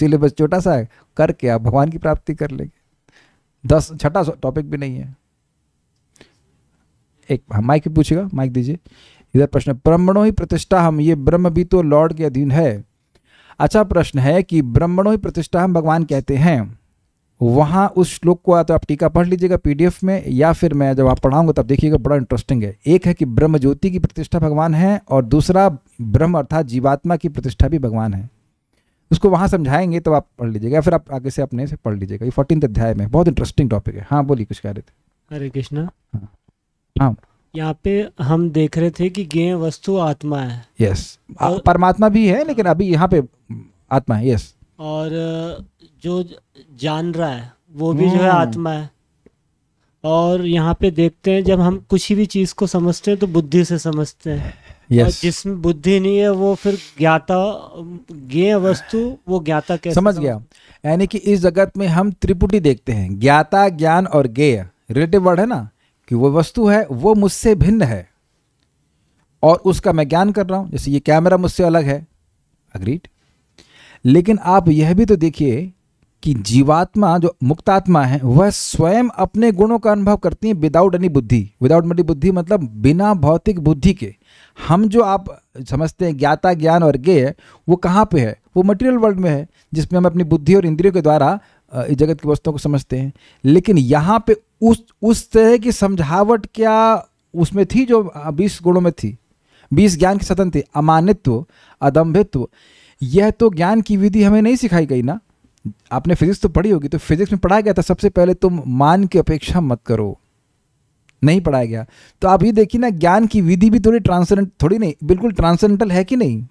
सिलेबस छोटा सा है करके आप भगवान की प्राप्ति कर लेंगे दस छठा टॉपिक भी नहीं है एक माइक पूछेगा माइक दीजिए इधर प्रश्न ब्राह्मणों ही प्रतिष्ठा हम ये ब्रह्म भी तो लॉर्ड के अधीन है अच्छा प्रश्न है कि ब्राह्मणों ही प्रतिष्ठा हम भगवान कहते हैं वहाँ उस श्लोक को या तो आप टीका पढ़ लीजिएगा पीडीएफ में या फिर मैं जब आप पढ़ाऊंगा तब देखिएगा बड़ा इंटरेस्टिंग है एक है कि ब्रह्म ज्योति की प्रतिष्ठा भगवान है और दूसरा ब्रह्म अर्थात जीवात्मा की प्रतिष्ठा भी भगवान है उसको वहाँ समझाएंगे तो आप पढ़ लीजिएगा फिर आप आगे से अपने से पढ़ लीजिएगा ये फोर्टीन अध्याय में बहुत इंटरेस्टिंग टॉपिक है हाँ बोलिए कुछ कह रहे थे हरे कृष्णा हाँ, हाँ। यहाँ पे हम देख रहे थे कि गेय वस्तु आत्मा है यस yes. परमात्मा भी है लेकिन अभी यहाँ पे आत्मा है यस और जो जान रहा है वो भी जो है हम्म। आत्मा है और यहाँ पे देखते हैं जब हम कुछ भी चीज को समझते हैं तो बुद्धि से समझते हैं yes. जिसमें बुद्धि नहीं है वो फिर ज्ञाता ज्ञेय वस्तु वो ज्ञाता कैसे समझ गया यानी कि इस जगत में हम त्रिपुटी देखते हैं ज्ञाता ज्ञान और ज्ञेय रिलेटिव वर्ड है ना कि वो वस्तु है वो मुझसे भिन्न है और उसका मैं ज्ञान कर रहा हूँ जैसे ये कैमरा मुझसे अलग है अग्रीड लेकिन आप यह भी तो देखिए कि जीवात्मा जो मुक्तात्मा है वह स्वयं अपने गुणों का अनुभव करती है विदाउट एनी बुद्धि विदाउट मनी बुद्धि मतलब बिना भौतिक बुद्धि के हम जो आप समझते हैं ज्ञाता ज्ञान और ज्ञेय वो कहाँ पे है वो मटेरियल वर्ल्ड में है जिसमें हम अपनी बुद्धि और इंद्रियों के द्वारा इस जगत की वस्तुओं को समझते हैं लेकिन यहाँ पे उस उस तरह की समझावट क्या उसमें थी जो बीस गुणों में थी बीस ज्ञान के स्वतंत्र अमानित्व अदम्भित्व यह तो ज्ञान की विधि हमें नहीं सिखाई गई ना आपने फिजिक्स तो पढ़ी होगी तो फिजिक्स में पढ़ाया गया था सबसे पहले तुम मान की अपेक्षा मत करो नहीं पढ़ाया गया तो आप ये देखिए ना ज्ञान की विधि भी थोड़ी ट्रांसेंडेंट थोड़ी नहीं बिल्कुल ट्रांसेंडेंटल है कि नहीं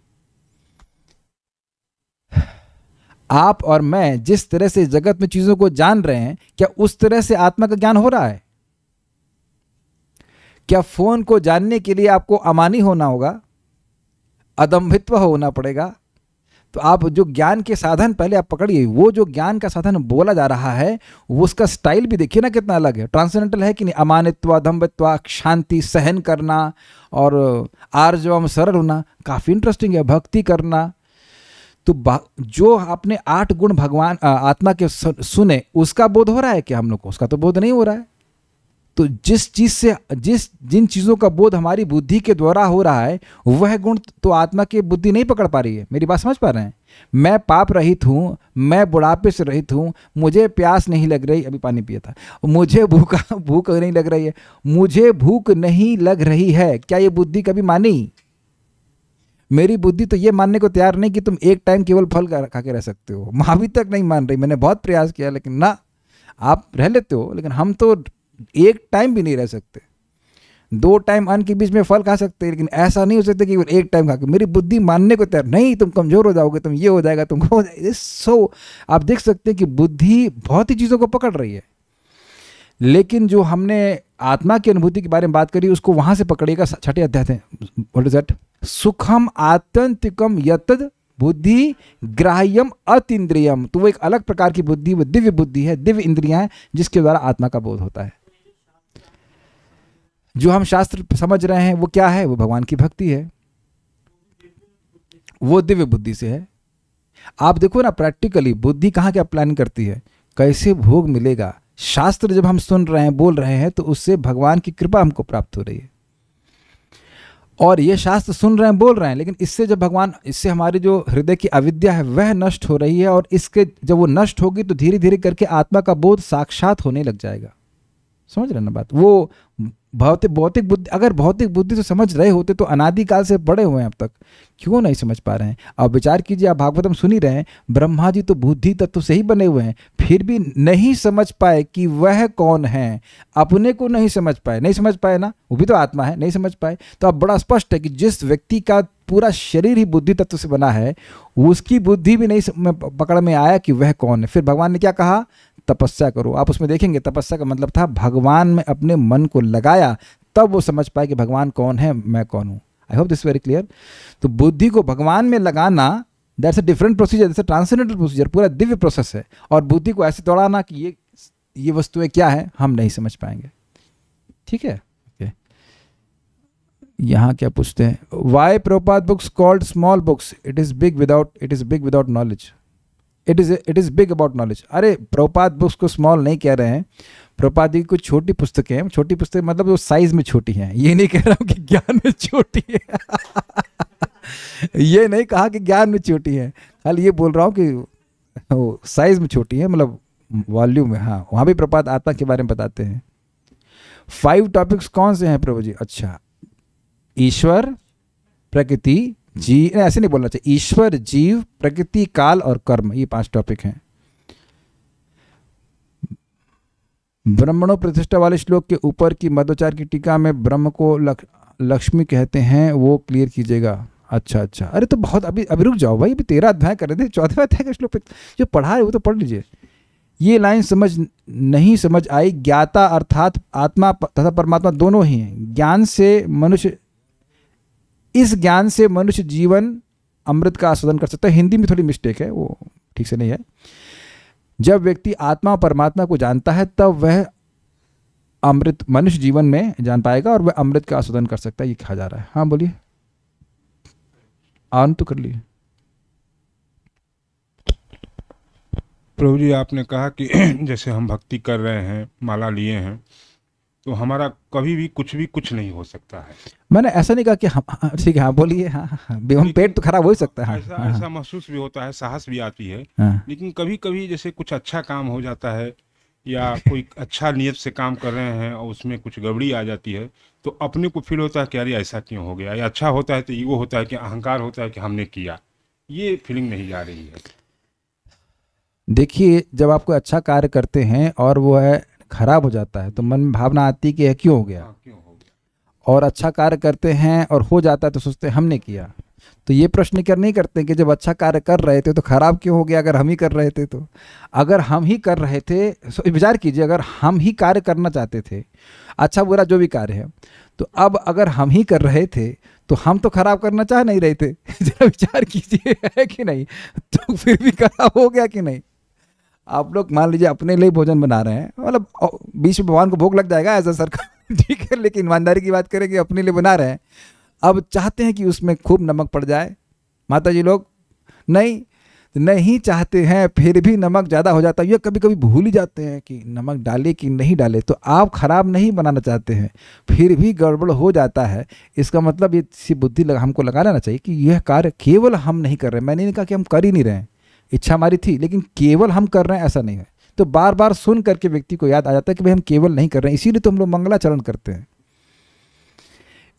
आप और मैं जिस तरह से जगत में चीजों को जान रहे हैं क्या उस तरह से आत्मा का ज्ञान हो रहा है क्या फोन को जानने के लिए आपको अमानी होना होगा अदम्भित्व होना पड़ेगा तो आप जो ज्ञान के साधन पहले आप पकड़िए वो जो ज्ञान का साधन बोला जा रहा है वो उसका स्टाइल भी देखिए ना कितना अलग है ट्रांसेंडेंटल है कि नहीं अमानित्वा अधम्बित्व शांति सहन करना और आर्जवम सरल होना काफ़ी इंटरेस्टिंग है भक्ति करना तो जो आपने आठ गुण भगवान आत्मा के सुने उसका बोध हो रहा है क्या हम लोग को उसका तो बोध नहीं हो रहा है तो जिस चीज़ से जिस जिन चीज़ों का बोध हमारी बुद्धि के द्वारा हो रहा है वह गुण तो आत्मा की बुद्धि नहीं पकड़ पा रही है मेरी बात समझ पा रहे हैं मैं पाप रहित हूं मैं बुढ़ापे से रहित हूं मुझे प्यास नहीं लग रही अभी पानी पिया था मुझे भूख भूख नहीं लग रही है मुझे भूख नहीं लग रही है क्या ये बुद्धि कभी मानी मेरी बुद्धि तो ये मानने को तैयार नहीं कि तुम एक टाइम केवल फल खा के रह सकते हो मैं अभी तक नहीं मान रही मैंने बहुत प्रयास किया लेकिन ना आप रह लेते हो लेकिन हम तो एक टाइम भी नहीं रह सकते दो टाइम अन्न के बीच में फल खा सकते हैं लेकिन ऐसा नहीं हो सकता कि एक टाइम खा के मेरी बुद्धि मानने को तैयार नहीं तुम कमज़ोर हो जाओगे तुम ये हो जाएगा तुम हो जाएगा सो आप देख सकते हैं कि बुद्धि बहुत ही चीज़ों को पकड़ रही है लेकिन जो हमने आत्मा की अनुभूति के बारे में बात करी उसको वहाँ से पकड़ेगा छठे अध्याय थे वट इज सुखम आत्यंतिकम यतद बुद्धि ग्राह्यम अत इंद्रियम तो वो एक अलग प्रकार की बुद्धि वो दिव्य बुद्धि है दिव्य इंद्रियां हैं जिसके द्वारा आत्मा का बोध होता है जो हम शास्त्र समझ रहे हैं वो क्या है वो भगवान की भक्ति है वो दिव्य बुद्धि से है आप देखो ना प्रैक्टिकली बुद्धि कहाँ क्या प्लान करती है कैसे भोग मिलेगा शास्त्र जब हम सुन रहे हैं बोल रहे हैं तो उससे भगवान की कृपा हमको प्राप्त हो रही है और ये शास्त्र सुन रहे हैं बोल रहे हैं लेकिन इससे जब भगवान इससे हमारी जो हृदय की अविद्या है वह नष्ट हो रही है और इसके जब वो नष्ट होगी तो धीरे धीरे करके आत्मा का बोध साक्षात होने लग जाएगा समझ रहे ना बात वो भौतिक भौतिक बुद्धि अगर भौतिक बुद्धि तो समझ रहे होते तो अनादिकाल से बड़े हुए हैं अब तक क्यों नहीं समझ पा रहे हैं अब विचार कीजिए आप भागवतम सुन ही रहे हैं ब्रह्मा जी तो बुद्धि तत्व से ही बने हुए हैं फिर भी नहीं समझ पाए कि वह कौन है अपने को नहीं समझ पाए नहीं समझ पाए ना वो भी तो आत्मा है नहीं समझ पाए तो अब बड़ा स्पष्ट है कि जिस व्यक्ति का पूरा शरीर ही बुद्धि तत्व से बना है उसकी बुद्धि भी नहीं पकड़ में आया कि वह कौन है फिर भगवान ने क्या कहा तपस्या करो आप उसमें देखेंगे तपस्या का मतलब था भगवान में अपने मन को लगाया तब वो समझ पाए कि भगवान कौन है मैं कौन हूँ I hope this very clear तो बुद्धि को भगवान में लगाना that's a different procedure that's a transcendental procedure पूरा दिव्य प्रोसेस है और बुद्धि को ऐसे दौड़ाना कि ये ये वस्तुएं क्या है हम नहीं समझ पाएंगे ठीक है यहाँ क्या पूछते हैं why Prabhupada books called small books it is big without it is big without knowledge it is it is big about knowledge अरे प्रोपात बुक्स को स्मॉल नहीं कह रहे हैं प्रोपात की कुछ छोटी पुस्तकें हैं छोटी पुस्तक मतलब वो साइज में छोटी हैं ये नहीं कह रहा हूँ कि ज्ञान में छोटी है ये नहीं कहा कि ज्ञान में छोटी है खाली ये बोल रहा हूँ कि वो साइज में छोटी है मतलब वॉल्यूम में हाँ वहाँ भी प्रपात आत्मा के बारे में बताते हैं फाइव टॉपिक्स कौन से हैं प्रभु जी अच्छा ईश्वर प्रकृति जी ऐसे नहीं बोलना चाहिए ईश्वर जीव प्रकृति काल और कर्म ये पांच टॉपिक हैं ब्रह्मणो प्रतिष्ठा वाले श्लोक के ऊपर की मध्वचार की टीका में ब्रह्म को लक, लक्ष्मी कहते हैं वो क्लियर कीजिएगा अच्छा अच्छा अरे तो बहुत अभी अभी रुक जाओ भाई अभी तेरह अध्याय कर रहे थे चौथे अध्याय का श्लोक जो पढ़ा है वो तो पढ़ लीजिए ये लाइन समझ नहीं समझ आई ज्ञाता अर्थात आत्मा तथा परमात्मा दोनों ही हैं ज्ञान से मनुष्य इस ज्ञान से मनुष्य जीवन अमृत का आस्वादन कर सकता है हिंदी में थोड़ी मिस्टेक है वो ठीक से नहीं है जब व्यक्ति आत्मा परमात्मा को जानता है तब वह अमृत मनुष्य जीवन में जान पाएगा और वह अमृत का आस्वादन कर सकता है ये कहा जा रहा है हाँ बोलिए आन तो कर लिए प्रभु जी आपने कहा कि जैसे हम भक्ति कर रहे हैं माला लिए हैं तो हमारा कभी भी कुछ भी कुछ नहीं हो सकता है मैंने ऐसा नहीं कहा कि हाँ, ठीक है हाँ, बोलिए हाँ, हम पेट तो खराब हो ही सकता है ऐसा ऐसा महसूस भी होता है साहस भी आती है लेकिन कभी कभी जैसे कुछ अच्छा काम हो जाता है या कोई अच्छा नियत से काम कर रहे हैं और उसमें कुछ गड़बड़ी आ जाती है तो अपने को फील होता है कि अरे ऐसा क्यों हो गया या अच्छा होता है तो ईगो होता है कि अहंकार होता है कि हमने किया ये फीलिंग नहीं जा रही है देखिए जब आपको अच्छा कार्य करते हैं और वो है खराब हो जाता है तो मन में भावना आती है कि यह हाँ, क्यों हो गया और अच्छा कार्य करते हैं और हो जाता है तो सोचते हैं हमने किया तो ये प्रश्न कर नहीं करते कि जब अच्छा कार्य कर रहे थे तो खराब क्यों हो गया अगर हम ही कर रहे थे तो अगर हम ही कर रहे थे विचार कीजिए अगर हम ही कार्य करना चाहते थे अच्छा बुरा जो भी कार्य है तो अब अगर हम ही कर रहे थे तो हम तो खराब करना चाह नहीं रहे थे जरा विचार कीजिए है कि नहीं तो फिर भी खराब हो गया कि नहीं आप लोग मान लीजिए अपने लिए भोजन बना रहे हैं मतलब बीच में भगवान को भोग लग जाएगा ऐसा सरकार ठीक है लेकिन ईमानदारी की बात करें कि अपने लिए बना रहे हैं अब चाहते हैं कि उसमें खूब नमक पड़ जाए माता जी लोग नहीं नहीं चाहते हैं फिर भी नमक ज़्यादा हो जाता है या कभी कभी भूल ही जाते हैं कि नमक डाले कि नहीं डाले तो आप ख़राब नहीं बनाना चाहते हैं फिर भी गड़बड़ हो जाता है इसका मतलब ये सी बुद्धि लग, हमको लगा लेना चाहिए कि यह कार्य केवल हम नहीं कर रहे मैंने नहीं कहा कि हम कर ही नहीं रहे हैं इच्छा हमारी थी लेकिन केवल हम कर रहे हैं ऐसा नहीं है तो बार बार सुन करके व्यक्ति को याद आ जाता है कि भाई हम केवल नहीं कर रहे हैं इसीलिए तो हम लोग मंगलाचरण करते हैं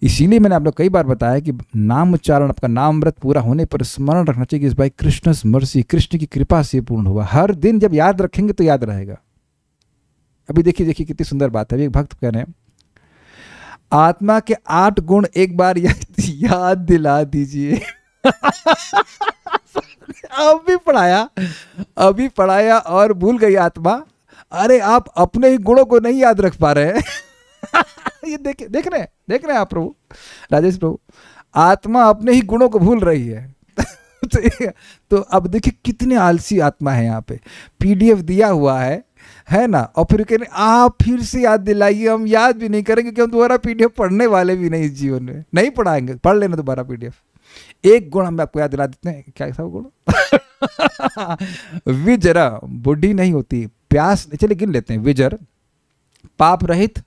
इसीलिए मैंने आप लोग कई बार बताया कि नाम उच्चारण आपका नाम व्रत पूरा होने पर स्मरण रखना चाहिए कि इस भाई कृष्ण स्मरसी कृष्ण की कृपा से पूर्ण हुआ हर दिन जब याद रखेंगे तो याद रहेगा अभी देखिए देखिए कितनी सुंदर बात है अभी एक भक्त कह रहे हैं आत्मा के आठ गुण एक बार याद दिला दीजिए अब भी पढ़ाया अभी पढ़ाया और भूल गई आत्मा अरे आप अपने ही गुणों को नहीं याद रख पा रहे हैं ये देख देख रहे हैं देख रहे हैं आप प्रभु राजेश प्रभु आत्मा अपने ही गुणों को भूल रही है तो, तो अब देखिए कितने आलसी आत्मा है यहाँ पे पीडीएफ दिया हुआ है है ना और फिर कह आप फिर से याद दिलाइए हम याद भी नहीं करेंगे क्योंकि हम दोबारा पीडीएफ पढ़ने वाले भी नहीं इस जीवन में नहीं पढ़ाएंगे पढ़ लेना दोबारा पीडीएफ एक गुण हम आपको याद दिला देते हैं क्या था गुण विजरा बुढ़ी नहीं होती प्यास चलिए गिन लेते हैं विजर पाप रहित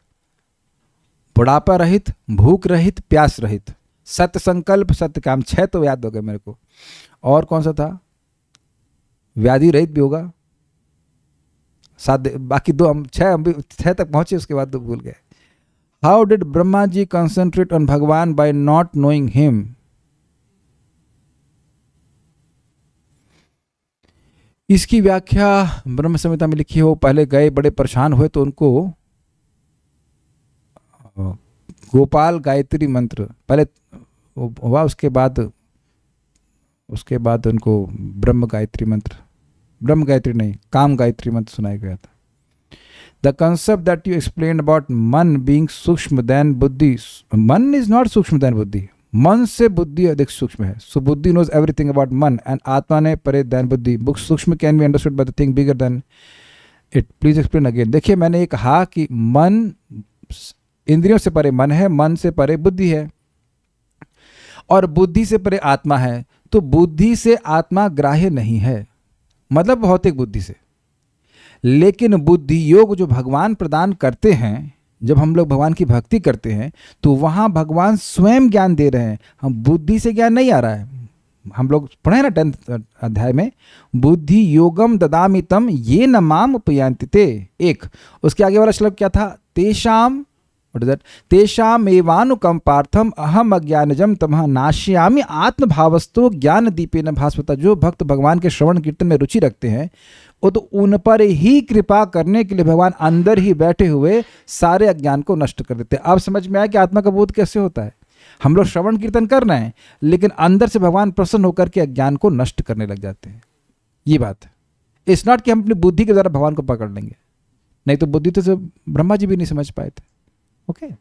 बुढ़ापा रहित भूख रहित प्यास रहित सत्य संकल्प सत्य काम छह तो याद हो गए मेरे को और कौन सा था व्याधि रहित भी होगा साथ बाकी दो हम छह हम भी छह तक पहुंचे उसके बाद दो तो भूल गए how did Brahma ji concentrate on Bhagwan by not knowing him इसकी व्याख्या ब्रह्म संहिता में लिखी हो पहले गए बड़े परेशान हुए तो उनको गोपाल गायत्री मंत्र पहले हुआ उसके बाद उसके बाद उनको ब्रह्म गायत्री मंत्र ब्रह्म गायत्री नहीं काम गायत्री मंत्र सुनाया गया था the concept that you explain about मन बींग सूक्ष्म दैन बुद्धि मन इज नॉट सूक्ष्म दैन बुद्धि मन से बुद्धि अधिक सूक्ष्म है सो बुद्धि नोज एवरीथिंग अबाउट मन एंड आत्मा ने परे दैन बुद्धि बुक सूक्ष्म can be understood by the thing bigger than it please explain again देखिए मैंने ये कहा कि मन इंद्रियों से परे मन है मन से परे बुद्धि है और बुद्धि से परे आत्मा है तो बुद्धि से आत्मा ग्राह्य नहीं है मतलब भौतिक बुद्धि से लेकिन बुद्धि योग जो भगवान प्रदान करते हैं जब हम लोग भगवान की भक्ति करते हैं तो वहाँ भगवान स्वयं ज्ञान दे रहे हैं हम बुद्धि से ज्ञान नहीं आ रहा है हम लोग पढ़े ना टेंथ अध्याय में बुद्धि योगम ददामितम तम ये न माम उपयांतिते एक उसके आगे वाला श्लोक क्या था तेषाम तेषाम एवानुकंपार्थम अहम अज्ञानजम तमह नाश्यामी आत्मभावस्तु ज्ञान दीपे न भास्वता जो भक्त भगवान के श्रवण कीर्तन में रुचि रखते हैं वो तो उन पर ही कृपा करने के लिए भगवान अंदर ही बैठे हुए सारे अज्ञान को नष्ट कर देते हैं अब समझ में आया कि आत्मा का बोध कैसे होता है हम लोग श्रवण कीर्तन कर रहे हैं लेकिन अंदर से भगवान प्रसन्न होकर के अज्ञान को नष्ट करने लग जाते हैं ये बात है इस नॉट कि हम अपनी बुद्धि के द्वारा भगवान को पकड़ लेंगे नहीं तो बुद्धि तो ब्रह्मा जी भी नहीं समझ पाए थे okay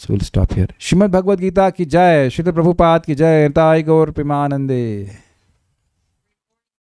so will stop here Shrimad Bhagavad Gita की जय श्री प्रभुपाद की जय ताय गौर पेमानंदे